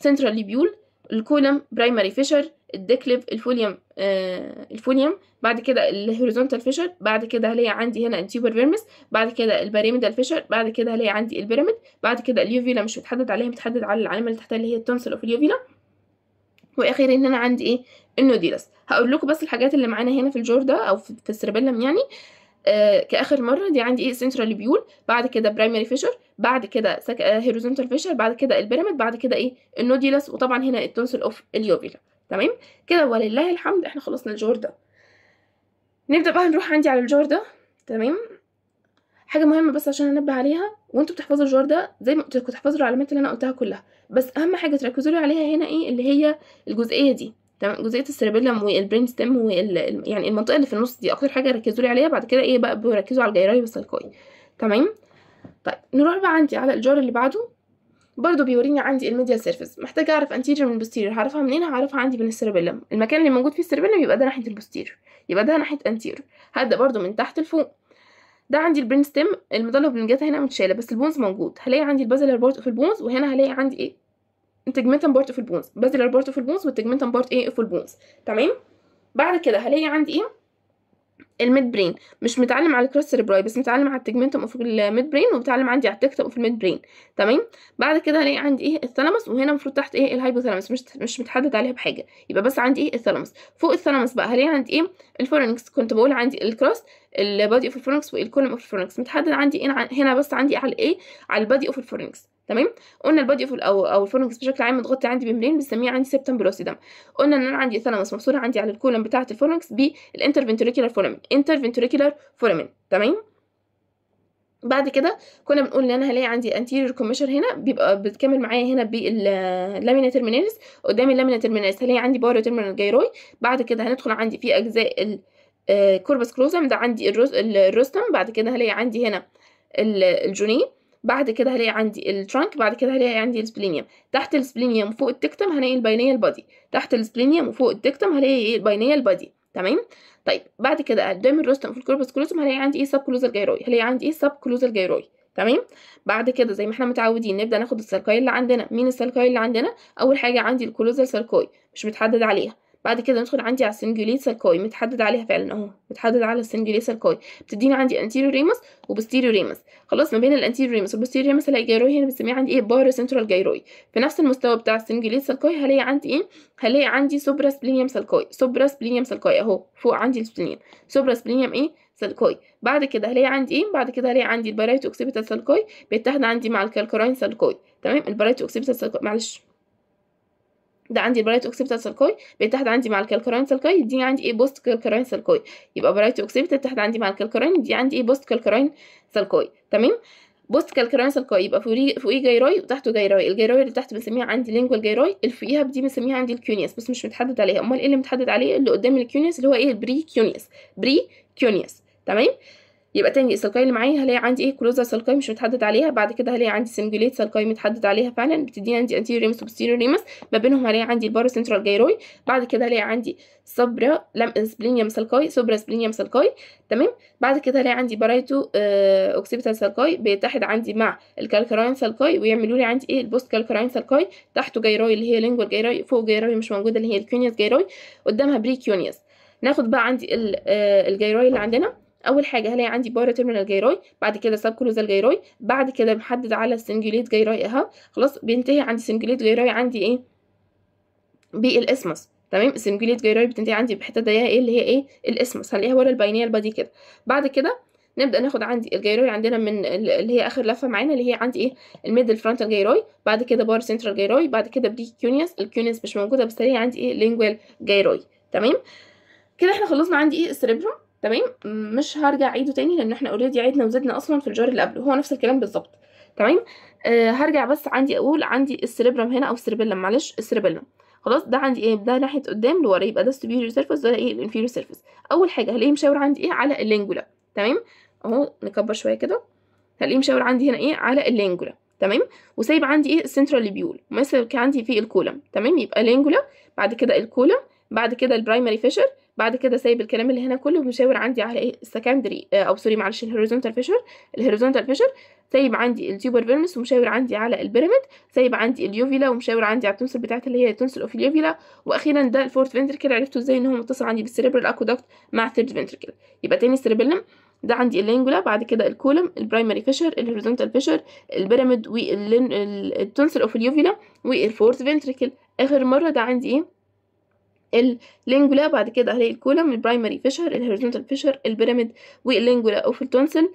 سنترال ليبيول الكولم برايمري فيشر الديكليف الفوليوم آه الفوليوم بعد كده الهوريزونتال فيشر بعد كده هلاقي عندي هنا انتيوبر فيرمس بعد كده البيراميدال فيشر بعد كده هلاقي عندي البيراميد بعد كده اليوفيلا مش متحدد عليها متحدد على العلامه اللي تحتها اللي هي التونسل اوف اليوفيلا واخيرا هنا عندي ايه النوديلس هقول لكم بس الحاجات اللي معانا هنا في الجور ده او في السربيلم يعني آه كاخر مره دي عندي ايه سنترال بيول بعد كده برايمري فيشر بعد كده هوريزونتال آه، فيشر بعد كده البيراميد بعد كده ايه النوديلس وطبعا هنا التونسل اوف اليوفيلا تمام كده ولله الحمد احنا خلصنا الجور ده نبدا بقى نروح عندي على الجور ده تمام حاجه مهمه بس عشان انبه عليها وانتوا بتحفظوا الجار ده زي ما قلت لكم تحفظوا العلامات اللي انا قلتها كلها بس اهم حاجه تركزوا لي عليها هنا ايه اللي هي الجزئيه دي تمام جزئيه السيربيلم والبرين ستيم وال يعني المنطقه اللي في النص دي اكتر حاجه ركزوا لي عليها بعد كده ايه بقى بركزوا على الجيراي والسلقائي تمام طيب نروح بقى عندي على الجار اللي بعده برضو بيوريني عندي الميديا سيرفيس محتاجه اعرف أنتيجر من البوستيرير هعرفها منين هعرفها عندي من السيربيلم المكان اللي موجود فيه السيربيلم يبقى ده ناحيه البوستيرير يبقى ده ناحيه انتيرير هبدا برضو من تحت لفوق ده عندي البرين ستيم المضله بالنجاتة هنا متشاله بس البونز موجود هلاقي عندي البازلر بارت اوف البونز وهنا هلاقي عندي ايه التجمنتم بارت اوف البونز بازلر بارت اوف البونز والتجمنتم بارت ايه اوف البونز تمام بعد كده هلاقي عندي ايه الميد برين مش متعلم على الكروس سيربراي بس متعلم على التجمنتوم اوف الميد برين ومتعلم عندي على التكتوم اوف الميد برين تمام بعد كده هلاقي عندي ايه الثلمس وهنا المفروض تحت ايه الهايبوثلمس مش مش متحدد عليها بحاجه يبقى بس عندي ايه الثالاموس فوق الثلمس بقى هلاقي عندي ايه الفورنكس كنت بقول عندي الكروس البادي اوف الفورنكس والكولوم اوف الفورنكس متحدد عندي إيه هنا بس عندي على ايه على البادي اوف الفورنكس تمام قلنا البادي اوف او او الفورنكس بشكل عام متغطي عندي بممبرين بنسميه عندي سبتم بلوسيدم قلنا ان انا عندي ثلمس مفصوله عندي على الكولوم بتاعه الفورنكس بالانترفنتريكولار فولامين interventricular foramen تمام بعد كده كنا بنقول ان انا هلاقي عندي anterior كوميشر هنا بيبقى بتكمل معايا هنا باللامينا تيرمينالز قدام اللامينا تيرمينالز هلاقي عندي بارو تيرمينال جيروي بعد كده هندخل عندي في اجزاء الكوربس كلوزم آه، ده عندي الروستم بعد كده هلاقي عندي هنا الجوني بعد كده هلاقي عندي الترانك بعد كده هلاقي عندي السبلينيوم تحت السبلينيوم وفوق التكتم هلاقي الباينيال بادي تحت السبلينيوم وفوق التكتم هلاقي الباينيال بادي تمام طيب بعد كده قدام الرستم في الكوربس كلوزم هلاقي عندي ايه سب كلوزال جيروي هلاقي عندي ايه سب كلوزال جيروي تمام بعد كده زي ما احنا متعودين نبدا ناخد السلكاي اللي عندنا مين السلكاي اللي عندنا اول حاجه عندي الكلوزال سلكاي مش متحدد عليها بعد كده ندخل عندي على السنجوليت سالكوي متحدد عليها فعلا اهو متحدد على السنجوليت سالكوي بتديني عندي انتيريو ريموس وبستيريو ريموس خلاص ما بين الانتيريو ريموس والبستيريو ريموس هلاقي جيروي هنا بنسميه عندي ايه بار سنترال جيروي في نفس المستوى بتاع السنجوليت سالكوي هلاقي عندي ايه هلاقي عندي سوبرا سبلينيوم سالكوي سوبرا سبلينيوم سالكوي اهو فوق عندي السبلين سوبرا سبلينيوم ايه سالكوي بعد كده هلاقي عندي ايه بعد كده هلاقي عندي البرايت اوكسيبيتال سالكوي بيتحد عندي مع الكالكراين سالكوي تمام البرايت اوكسيبيتال سالكوي معلش ده عندي البرايت اوكسيبتال سلكوي بقت تحت عندي مع الكالكراين سلكوي دي عندي ايه بوست كالكراين سلكوي يبقى برايت اوكسيبتال تحت عندي مع الكالكراين دي عندي ايه بوست كالكراين سلكوي تمام بوست كالكراين سلكوي يبقى فوقيه فوقيه جيروي وتحته جيروي الجيروي اللي تحت بنسميها عندي لينجوال جيروي اللي فوقيها دي بنسميها عندي الكيونيس بس مش متحدد عليها امال ايه اللي متحدد عليه اللي قدام الكيونيس اللي هو ايه البري كيونيس بري كيونيس تمام يبقى تاني السلقايه اللي معايا هلاقي عندي ايه كلوزر سلقايه مش متحدد عليها بعد كده هلاقي عندي سنجوليت سلقايه متحدد عليها فعلا بتديني عندي انتيريور ريمس وبوستيريور ريمس ما بينهم هلاقي عندي البارو سنترال جيروي بعد كده هلاقي عندي صبرا لم سبلينيوم سلقاي صبرا سبلينيوم سلقاي تمام بعد كده هلاقي عندي بارايتو آه اوكسيبيتال سلقاي بيتحد عندي مع الكالكراين سلقاي ويعملوا لي عندي ايه البوست كالكراين سلقاي تحته جيروي اللي هي لينجوال جيروي فوق جيروي مش موجوده اللي هي الكيونيوس جيروي قدامها بري ناخد بقى عندي آه، الجيروي اللي عندنا اول حاجه هلاقي عندي بارا تيرمينال جيروي بعد كده سب كلوزال جيروي بعد كده محدد على السنجوليت جيروي اهو خلاص بينتهي عندي سنجوليت جيروي عندي ايه بالاسمس تمام السنجوليت جيروي بتنتهي عندي بحته ضيقه ايه اللي هي ايه الاسمس هلاقيها ورا الباينيال بادي كده بعد كده نبدا ناخد عندي الجيروي عندنا من اللي هي اخر لفه معانا اللي هي عندي ايه الميدل فرونتال جيروي بعد كده بار سنترال جيروي بعد كده بري كيونيوس الكيونيوس مش موجوده بس هي عندي ايه لينجوال جيروي تمام كده احنا خلصنا عندي ايه السريبروم تمام مش هرجع اعيده تاني لان احنا اوريدي عيدنا وزدنا اصلا في الجار اللي قبله هو نفس الكلام بالظبط تمام آه هرجع بس عندي اقول عندي السريبرم هنا او السريبيلم معلش السريبيلم خلاص ده عندي ايه ده ناحيه قدام لورا يبقى ده السوبيريور سيرفيس ده ايه الانفيريور سيرفيس اول حاجه هلاقيه مشاور عندي ايه على اللينجولا تمام اهو نكبر شويه كده هلاقيه مشاور عندي هنا ايه على اللينجولا تمام وسايب عندي ايه السنترال ليبيول مثلا كان عندي في الكولم تمام يبقى لينجولا بعد كده الكولم بعد كده البرايمري فيشر بعد كده سايب الكلام اللي هنا كله مشاور عندي على ايه السكندري آه، او سوري معلش الهوريزونتال فيشر الهوريزونتال فيشر سايب عندي التيوبر فيرمس ومشاور عندي على البيراميد سايب عندي اليوفيلا ومشاور عندي على التونسل بتاعت اللي هي التونسل اوف اليوفيلا واخيرا ده الفورت فينتركل عرفته ازاي ان هو متصل عندي بالسيريبرال اكودكت مع الثيرد فينتركل يبقى تاني السيربيلم ده عندي اللينجولا بعد كده الكولم البرايمري فيشر الهوريزونتال فيشر البيراميد والتونسل اوف اليوفيلا والفورت فينتركل اخر مره ده عندي ايه اللينجولا بعد كده هلاقي الكولم البرايمري فيشر الهوريزونتال فيشر البيراميد واللينجولا اوف التونسل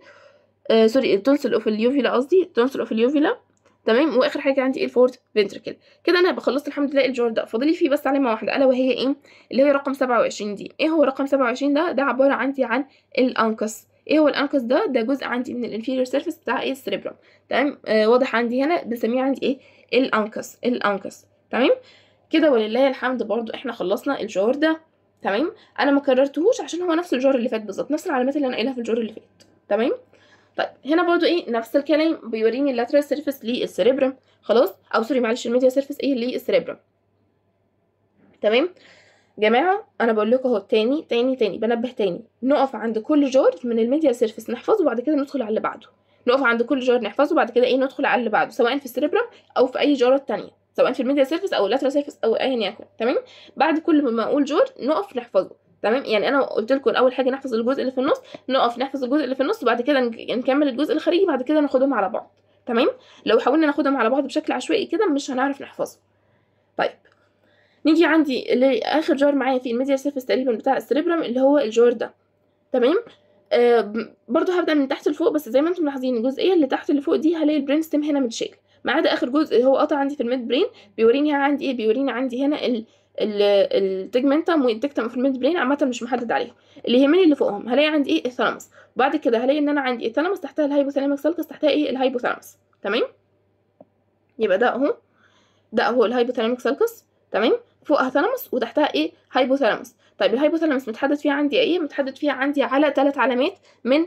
آه، سوري التونسل اوف اليوفيلا قصدي التونسل اوف اليوفيلا تمام واخر حاجه عندي الفورت فنتركل كده انا بخلصت الحمد لله الجور ده فاضلي فيه بس علامه واحده الا وهي ايه اللي هي رقم 27 دي ايه هو رقم 27 ده ده عباره عندي عن الانكس ايه هو الانكس ده ده جزء عندي من الانفيريور سيرفيس بتاع ايه السريبرم تمام آه واضح عندي هنا بنسميه عندي ايه الانكس الانكس تمام كده ولله الحمد برضو احنا خلصنا الجار ده تمام انا ما كررتهوش عشان هو نفس الجار اللي فات بالظبط نفس العلامات اللي انا قايلها في الجار اللي فات تمام طيب هنا برضو ايه نفس الكلام بيوريني اللاترال سيرفيس للسيريبرم خلاص او سوري معلش الميديا سيرفيس ايه للسيريبرم تمام جماعة أنا بقول لكم أهو تاني تاني تاني بنبه تاني نقف عند كل جار من الميديا سيرفيس نحفظه وبعد كده ندخل على اللي بعده نقف عند كل جار نحفظه وبعد كده ايه ندخل على اللي بعده سواء في السيربرم أو في أي جارة تانية سواء في الميديا سيرفيس او اللاترال سيرفيس او ايا يكن تمام بعد كل ما اقول جور نقف نحفظه تمام يعني انا قلت لكم اول حاجه نحفظ الجزء اللي في النص نقف نحفظ الجزء اللي في النص وبعد كده نكمل الجزء الخارجي بعد كده ناخدهم على بعض تمام لو حاولنا ناخدهم على بعض بشكل عشوائي كده مش هنعرف نحفظه طيب نيجي عندي اخر جار معايا في الميديا سيرفيس تقريبا بتاع السريبرم اللي هو الجور ده تمام آه برضو هبدا من تحت لفوق بس زي ما انتم ملاحظين الجزئيه اللي تحت اللي فوق دي هلاقي البرين ستيم هنا متشال ما عدا اخر جزء هو قطع عندي في الميد برين بيوريني عندي ايه بيوريني عندي هنا ال ال التجمنتم والدكتم في الميد برين عامه مش محدد عليهم اللي يهمني اللي فوقهم هلاقي عندي ايه الثالاموس بعد كده هلاقي ان انا عندي الثالاموس تحتها الهايبوثالاميك سالكس تحتها ايه الهايبوثالاموس تمام يبقى ده اهو ده اهو الهايبوثالاميك سالكس تمام فوقها ثالاموس وتحتها ايه هايبوثالاموس طيب الهايبوثالاموس متحدد فيها عندي ايه متحدد فيها عندي على ثلاث علامات من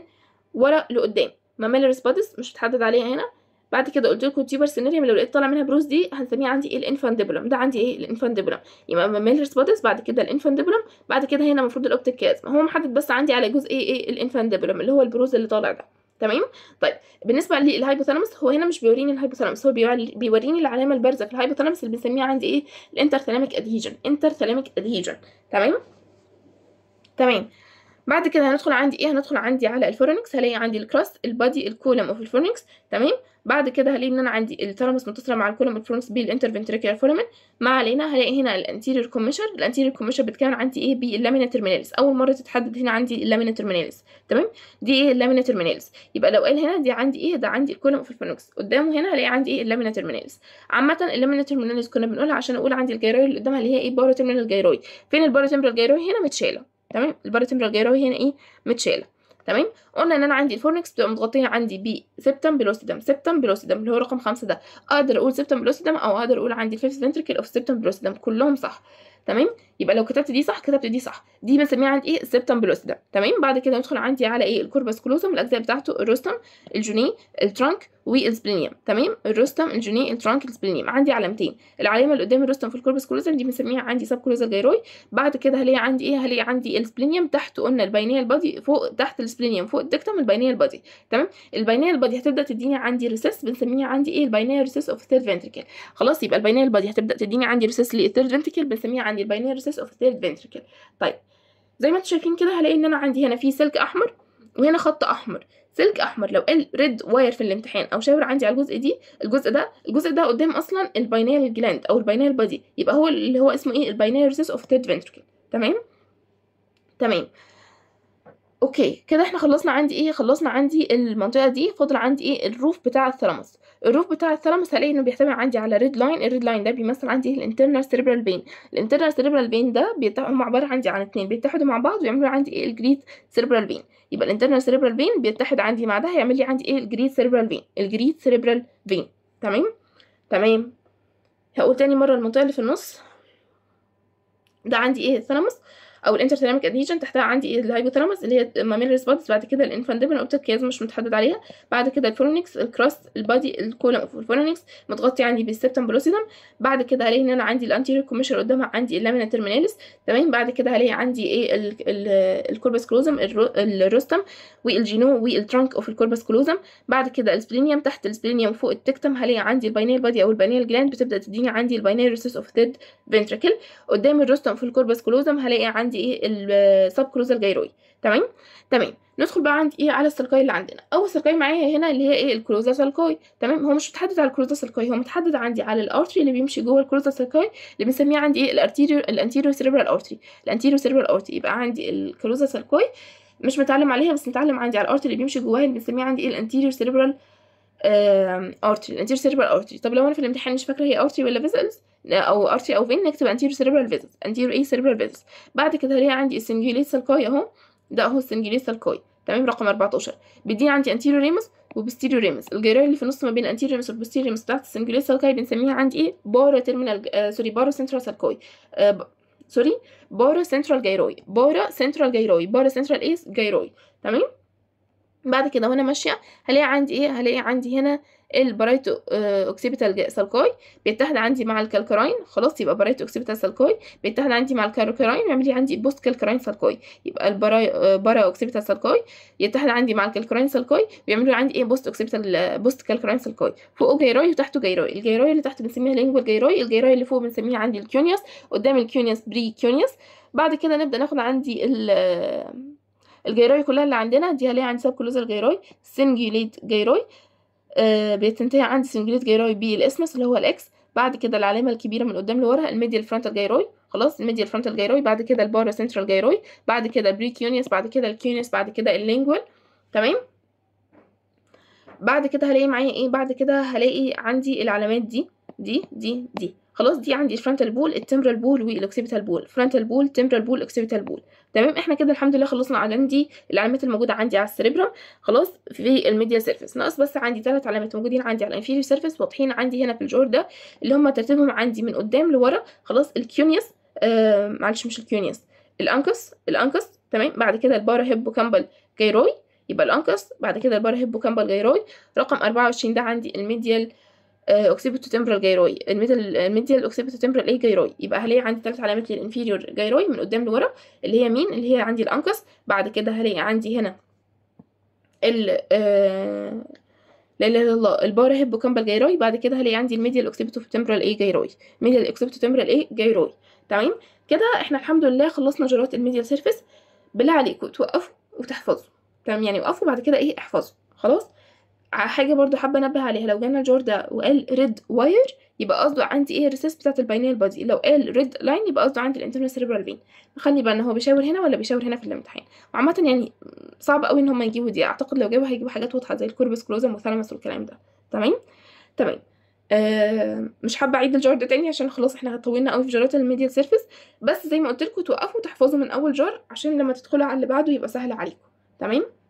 ورا لقدام ماميلرس بادس مش متحدد عليها هنا بعد كده قلت لكم تيوبر سينيريم لو لقيت طالع منها بروز دي هنسميه عندي الانفانديبولم ده عندي ايه الانفانديبولم يبقى ميلرز بودس بعد كده الانفانديبولم بعد كده هنا المفروض الاوبتيك كازم هو محدد بس عندي على جزء ايه ايه الانفانديبولم اللي هو البروز اللي طالع ده تمام طيب بالنسبه للهايبوثالامس هو هنا مش بيوريني الهايبوثالامس هو بيوريني العلامه البارزه في الهايبوثالامس اللي بنسميها عندي ايه الانترثالاميك ادهيجن انترثالاميك ادهيجن تمام تمام بعد كده هندخل عندي ايه هندخل عندي على الفورنكس هلاقي عندي الكراست البادي الكولم اوف الفورنكس تمام بعد كده هلاقي ان انا عندي الترمس متصله مع الكولم الفورنكس بالانترفنتريكولار فورمن ما علينا هلاقي هنا الانتيريور كوميشر الانتيريور كوميشر بتكون عندي ايه باللامينا ترميناليس اول مره تتحدد هنا عندي اللامينا ترميناليس تمام دي ايه اللامينا ترميناليس يبقى لو قال هنا دي عندي ايه ده عندي الكولم اوف الفورنكس قدامه هنا هلاقي عندي ايه اللامينا ترميناليس عامه اللامينا ترميناليس كنا بنقولها عشان اقول عندي الجيرويد اللي قدامها اللي هي ايه بارو تيمبرال جيرويد فين البارو تيمبرال جيرويد هنا متشاله تمام البارة الغيروي هنا ايه متشاله تمام قلنا ان انا عندي الفورنكس بتبقى متغطيه عندي ب سبتم بلوسيدم سبتم بلوسيدم اللي هو رقم خمسة ده اقدر اقول سبتم بلوسيدم او اقدر اقول عندي فيفث فنتركل اوف سبتم بلوسيدم كلهم صح تمام يبقى لو كتبت دي صح كتبت دي صح دي بنسميها عند ايه السبتم ده تمام بعد كده ندخل عندي على ايه الكوربس كلوزم الاجزاء بتاعته الروستم الجوني الترانك والسبلينيوم تمام الروستم الجوني الترانك السبلينيوم عندي علامتين العلامه اللي قدام الروستم في الكوربس كلوزم دي بنسميها عندي سب كلوزال جيروي بعد كده هلاقي عندي ايه هلاقي عندي السبلينيوم تحت قلنا البينيه البادي فوق تحت السبلينيوم فوق الدكتم البينيه البادي تمام البينيه البادي هتبدا تديني عندي ريسس بنسميها عندي ايه البينيه ريسس اوف ثيرد فينتريكل خلاص يبقى البينيه البادي هتبدا تديني عندي ريسس للثيرد فينتريكل بنسميها عندي ريسس اوف ثيرد فينتريكل طيب زي ما انتم شايفين كده هلاقي ان انا عندي هنا في سلك احمر وهنا خط احمر سلك احمر لو قال ريد واير في الامتحان او شاور عندي على الجزء دي الجزء ده الجزء ده قدام اصلا الباينير جلاند او الباينير بادي يبقى هو اللي هو اسمه ايه الباينير ريسس اوف ثيرد فينتريكل تمام تمام اوكي كده احنا خلصنا عندي ايه خلصنا عندي المنطقه دي فاضل عندي ايه الروف بتاع الثلاموس الروف بتاع الثلاموس هلاقي انه بيحتوي عندي على ريد لاين الريد لاين ده بيمثل عندي الانترنال سيريبرال فين الانترنال سيريبرال فين ده مع عباره عندي عن اتنين بيتحدوا مع بعض ويعملوا عندي ايه الجريد سيريبرال فين يبقى الانترنال سيريبرال فين بيتحد عندي مع ده هيعمل لي عندي ايه الجريد سيريبرال فين الجريد سيريبرال فين تمام تمام هقول تاني مره المنطقه اللي في النص ده عندي ايه الثلاموس او الانترثيراميك اديجن تحتها عندي إيه؟ الهايبوثرامس اللي هي ماميل ريسبونس بعد كده الانفانديبل اوبتيك كياز مش متحدد عليها بعد كده الفورنكس الكراست البادي الفورنكس متغطي عندي بالسبتم بلوسيدم بعد كده هلاقي ان انا عندي الانتيريور كوميشر قدامها عندي اللامينا ترمينالس تمام بعد كده هلاقي عندي ايه الكوربس كلوزم الروستم والجينو والترنك اوف الكوربس كلوزم بعد كده السبلينيوم تحت السبلينيوم فوق التكتم هلاقي عندي الباينيال بادي او الباينيال جلاند بتبدا تديني عندي الباينيال ريسس اوف ثيرد فنتركل قدام الروستم في الكوربس كلوزم هلاقي عندي عندي ايه السب كروزال تمام تمام ندخل بقى عند ايه على السلكاي اللي عندنا اول سلكاي معايا هنا اللي هي ايه الكروزا سلكاي تمام هو مش متحدد على الكروزا سلكاي هو متحدد عندي على الارتري اللي بيمشي جوه الكروزا سلكاي اللي بنسميه عندي ايه الارتيريو الانتيريو سيربرال ارتري الانتيريو سيربرال ارتري يبقى عندي الكروزا سلكاي مش متعلم عليها بس متعلم عندي على الارتري اللي بيمشي جواها اللي بنسميه عندي ايه الانتيريو سيربرال ارتري الانتيريو سيربرال ارتري طب لو انا في الامتحان مش فاكره هي ارتري ولا فيزلز او ار تي او فين نكتب انتيرو سيريبرال فيزس انتيرو اي سيريبرال فيزس بعد كده هلاقي عندي السنجيليت سالكاي اهو ده اهو السنجيليت سالكاي تمام رقم 14 بدي عندي انتيرو ريمس وبستيريو ريمس الجيرال اللي في النص ما بين انتيرو ريمس وبستيريو ريمس بتاعت السنجيليت سالكاي بنسميها عندي ايه بارا تيرمينال آه سوري بارا سنترال سالكاي سوري بارا سنترال جيروي بارا سنترال جيروي بارا سنترال ايه جيروي تمام بعد كده وانا ماشيه هلاقي عندي ايه هلاقي عندي هنا البرايتو آه، اوكسيبيتال سالكوي بيتحد عندي مع الكالكراين خلاص يبقى برايتو اوكسيبيتال سالكوي بيتحد عندي مع الكالكراين ويعمل لي عندي بوست كالكراين سالكوي يبقى البرا آه، اوكسيبيتال سالكوي يتحد عندي مع الكالكراين سالكوي بيعمل لي عندي ايه بوست اوكسيبيتال آه، بوست كالكراين سالكوي فوقه جيروي وتحته جيروي الجيروي اللي تحت بنسميها لينجوال جيروي الجيروي اللي فوق بنسميها عندي الكيونيوس قدام الكيونيوس بري كيونيوس بعد كده نبدا ناخد عندي ال الجيروي كلها اللي عندنا دي هلاقي عندي سبكلوزال جيروي سنجيوليت جيروي آه، بتنتهي عند سنجليت جيروي الاسمس اللي هو الاكس بعد كده العلامة الكبيرة من قدام لورا الميديال فرونتال جيروي خلاص الميديال فرونتال جيروي بعد كده البارا سنترال جيروي بعد كده البري كيونيوس بعد كده الكيونيس بعد كده اللينجوال تمام بعد كده هلاقي معايا ايه بعد كده هلاقي عندي العلامات دي دي دي دي خلاص دي عندي الفرنتال بول التمبرال بول والاوكسيبيتال بول فرنتال بول تمبرال بول اوكسيبيتال بول تمام احنا كده الحمد لله خلصنا على دي العلامات الموجوده عندي على السريبرم خلاص في الميديا سيرفيس ناقص بس عندي ثلاث علامات موجودين عندي على الانفيريو سيرفيس واضحين عندي هنا في الجور ده اللي هم ترتيبهم عندي من قدام لورا خلاص الكيونيوس آه معلش مش الكيونيوس الانكس الانكس تمام بعد كده البارا هيبو كامبل جيروي يبقى الانكس بعد كده البارا هيبو كامبل جيروي رقم 24 ده عندي الميديال تمبرال جيروي الميدل الميديال تمبرال ايه جيروي يبقى هلاقي عندي ثلاث علامات للانفيريور جيروي من قدام لورا اللي هي مين اللي هي عندي الانكس بعد كده هلاقي عندي هنا ال لا آه، لا اله الا الله البار هيبو كامبال بعد كده هلاقي عندي الميديال تمبرال ايه جيروي ميديال تمبرال ايه جيروي تمام كده احنا الحمد لله خلصنا جرات الميديال سيرفيس بالله عليكم توقفوا وتحفظوا تمام يعني وقفوا بعد كده ايه احفظوا خلاص حاجه برضو حابه انبه عليها لو جالنا جوردا وقال ريد واير يبقى قصده عندي ايه الريسيس بتاعت الباينيال بادي لو قال ريد لاين يبقى قصده عندي الانترنال سيربرال فين نخلي بالنا هو بيشاور هنا ولا بيشاور هنا في الامتحان وعامه يعني صعب قوي ان هم يجيبوا دي اعتقد لو جابوا هيجيبوا حاجات واضحه زي الكوربس كلوزم والثلمس والكلام ده تمام تمام آه مش حابه اعيد الجار ده تاني عشان خلاص احنا طولنا قوي في جارات الميديال سيرفيس بس زي ما قلت لكم توقفوا تحفظوا من اول جار عشان لما تدخلوا على اللي بعده يبقى سهل عليكم تمام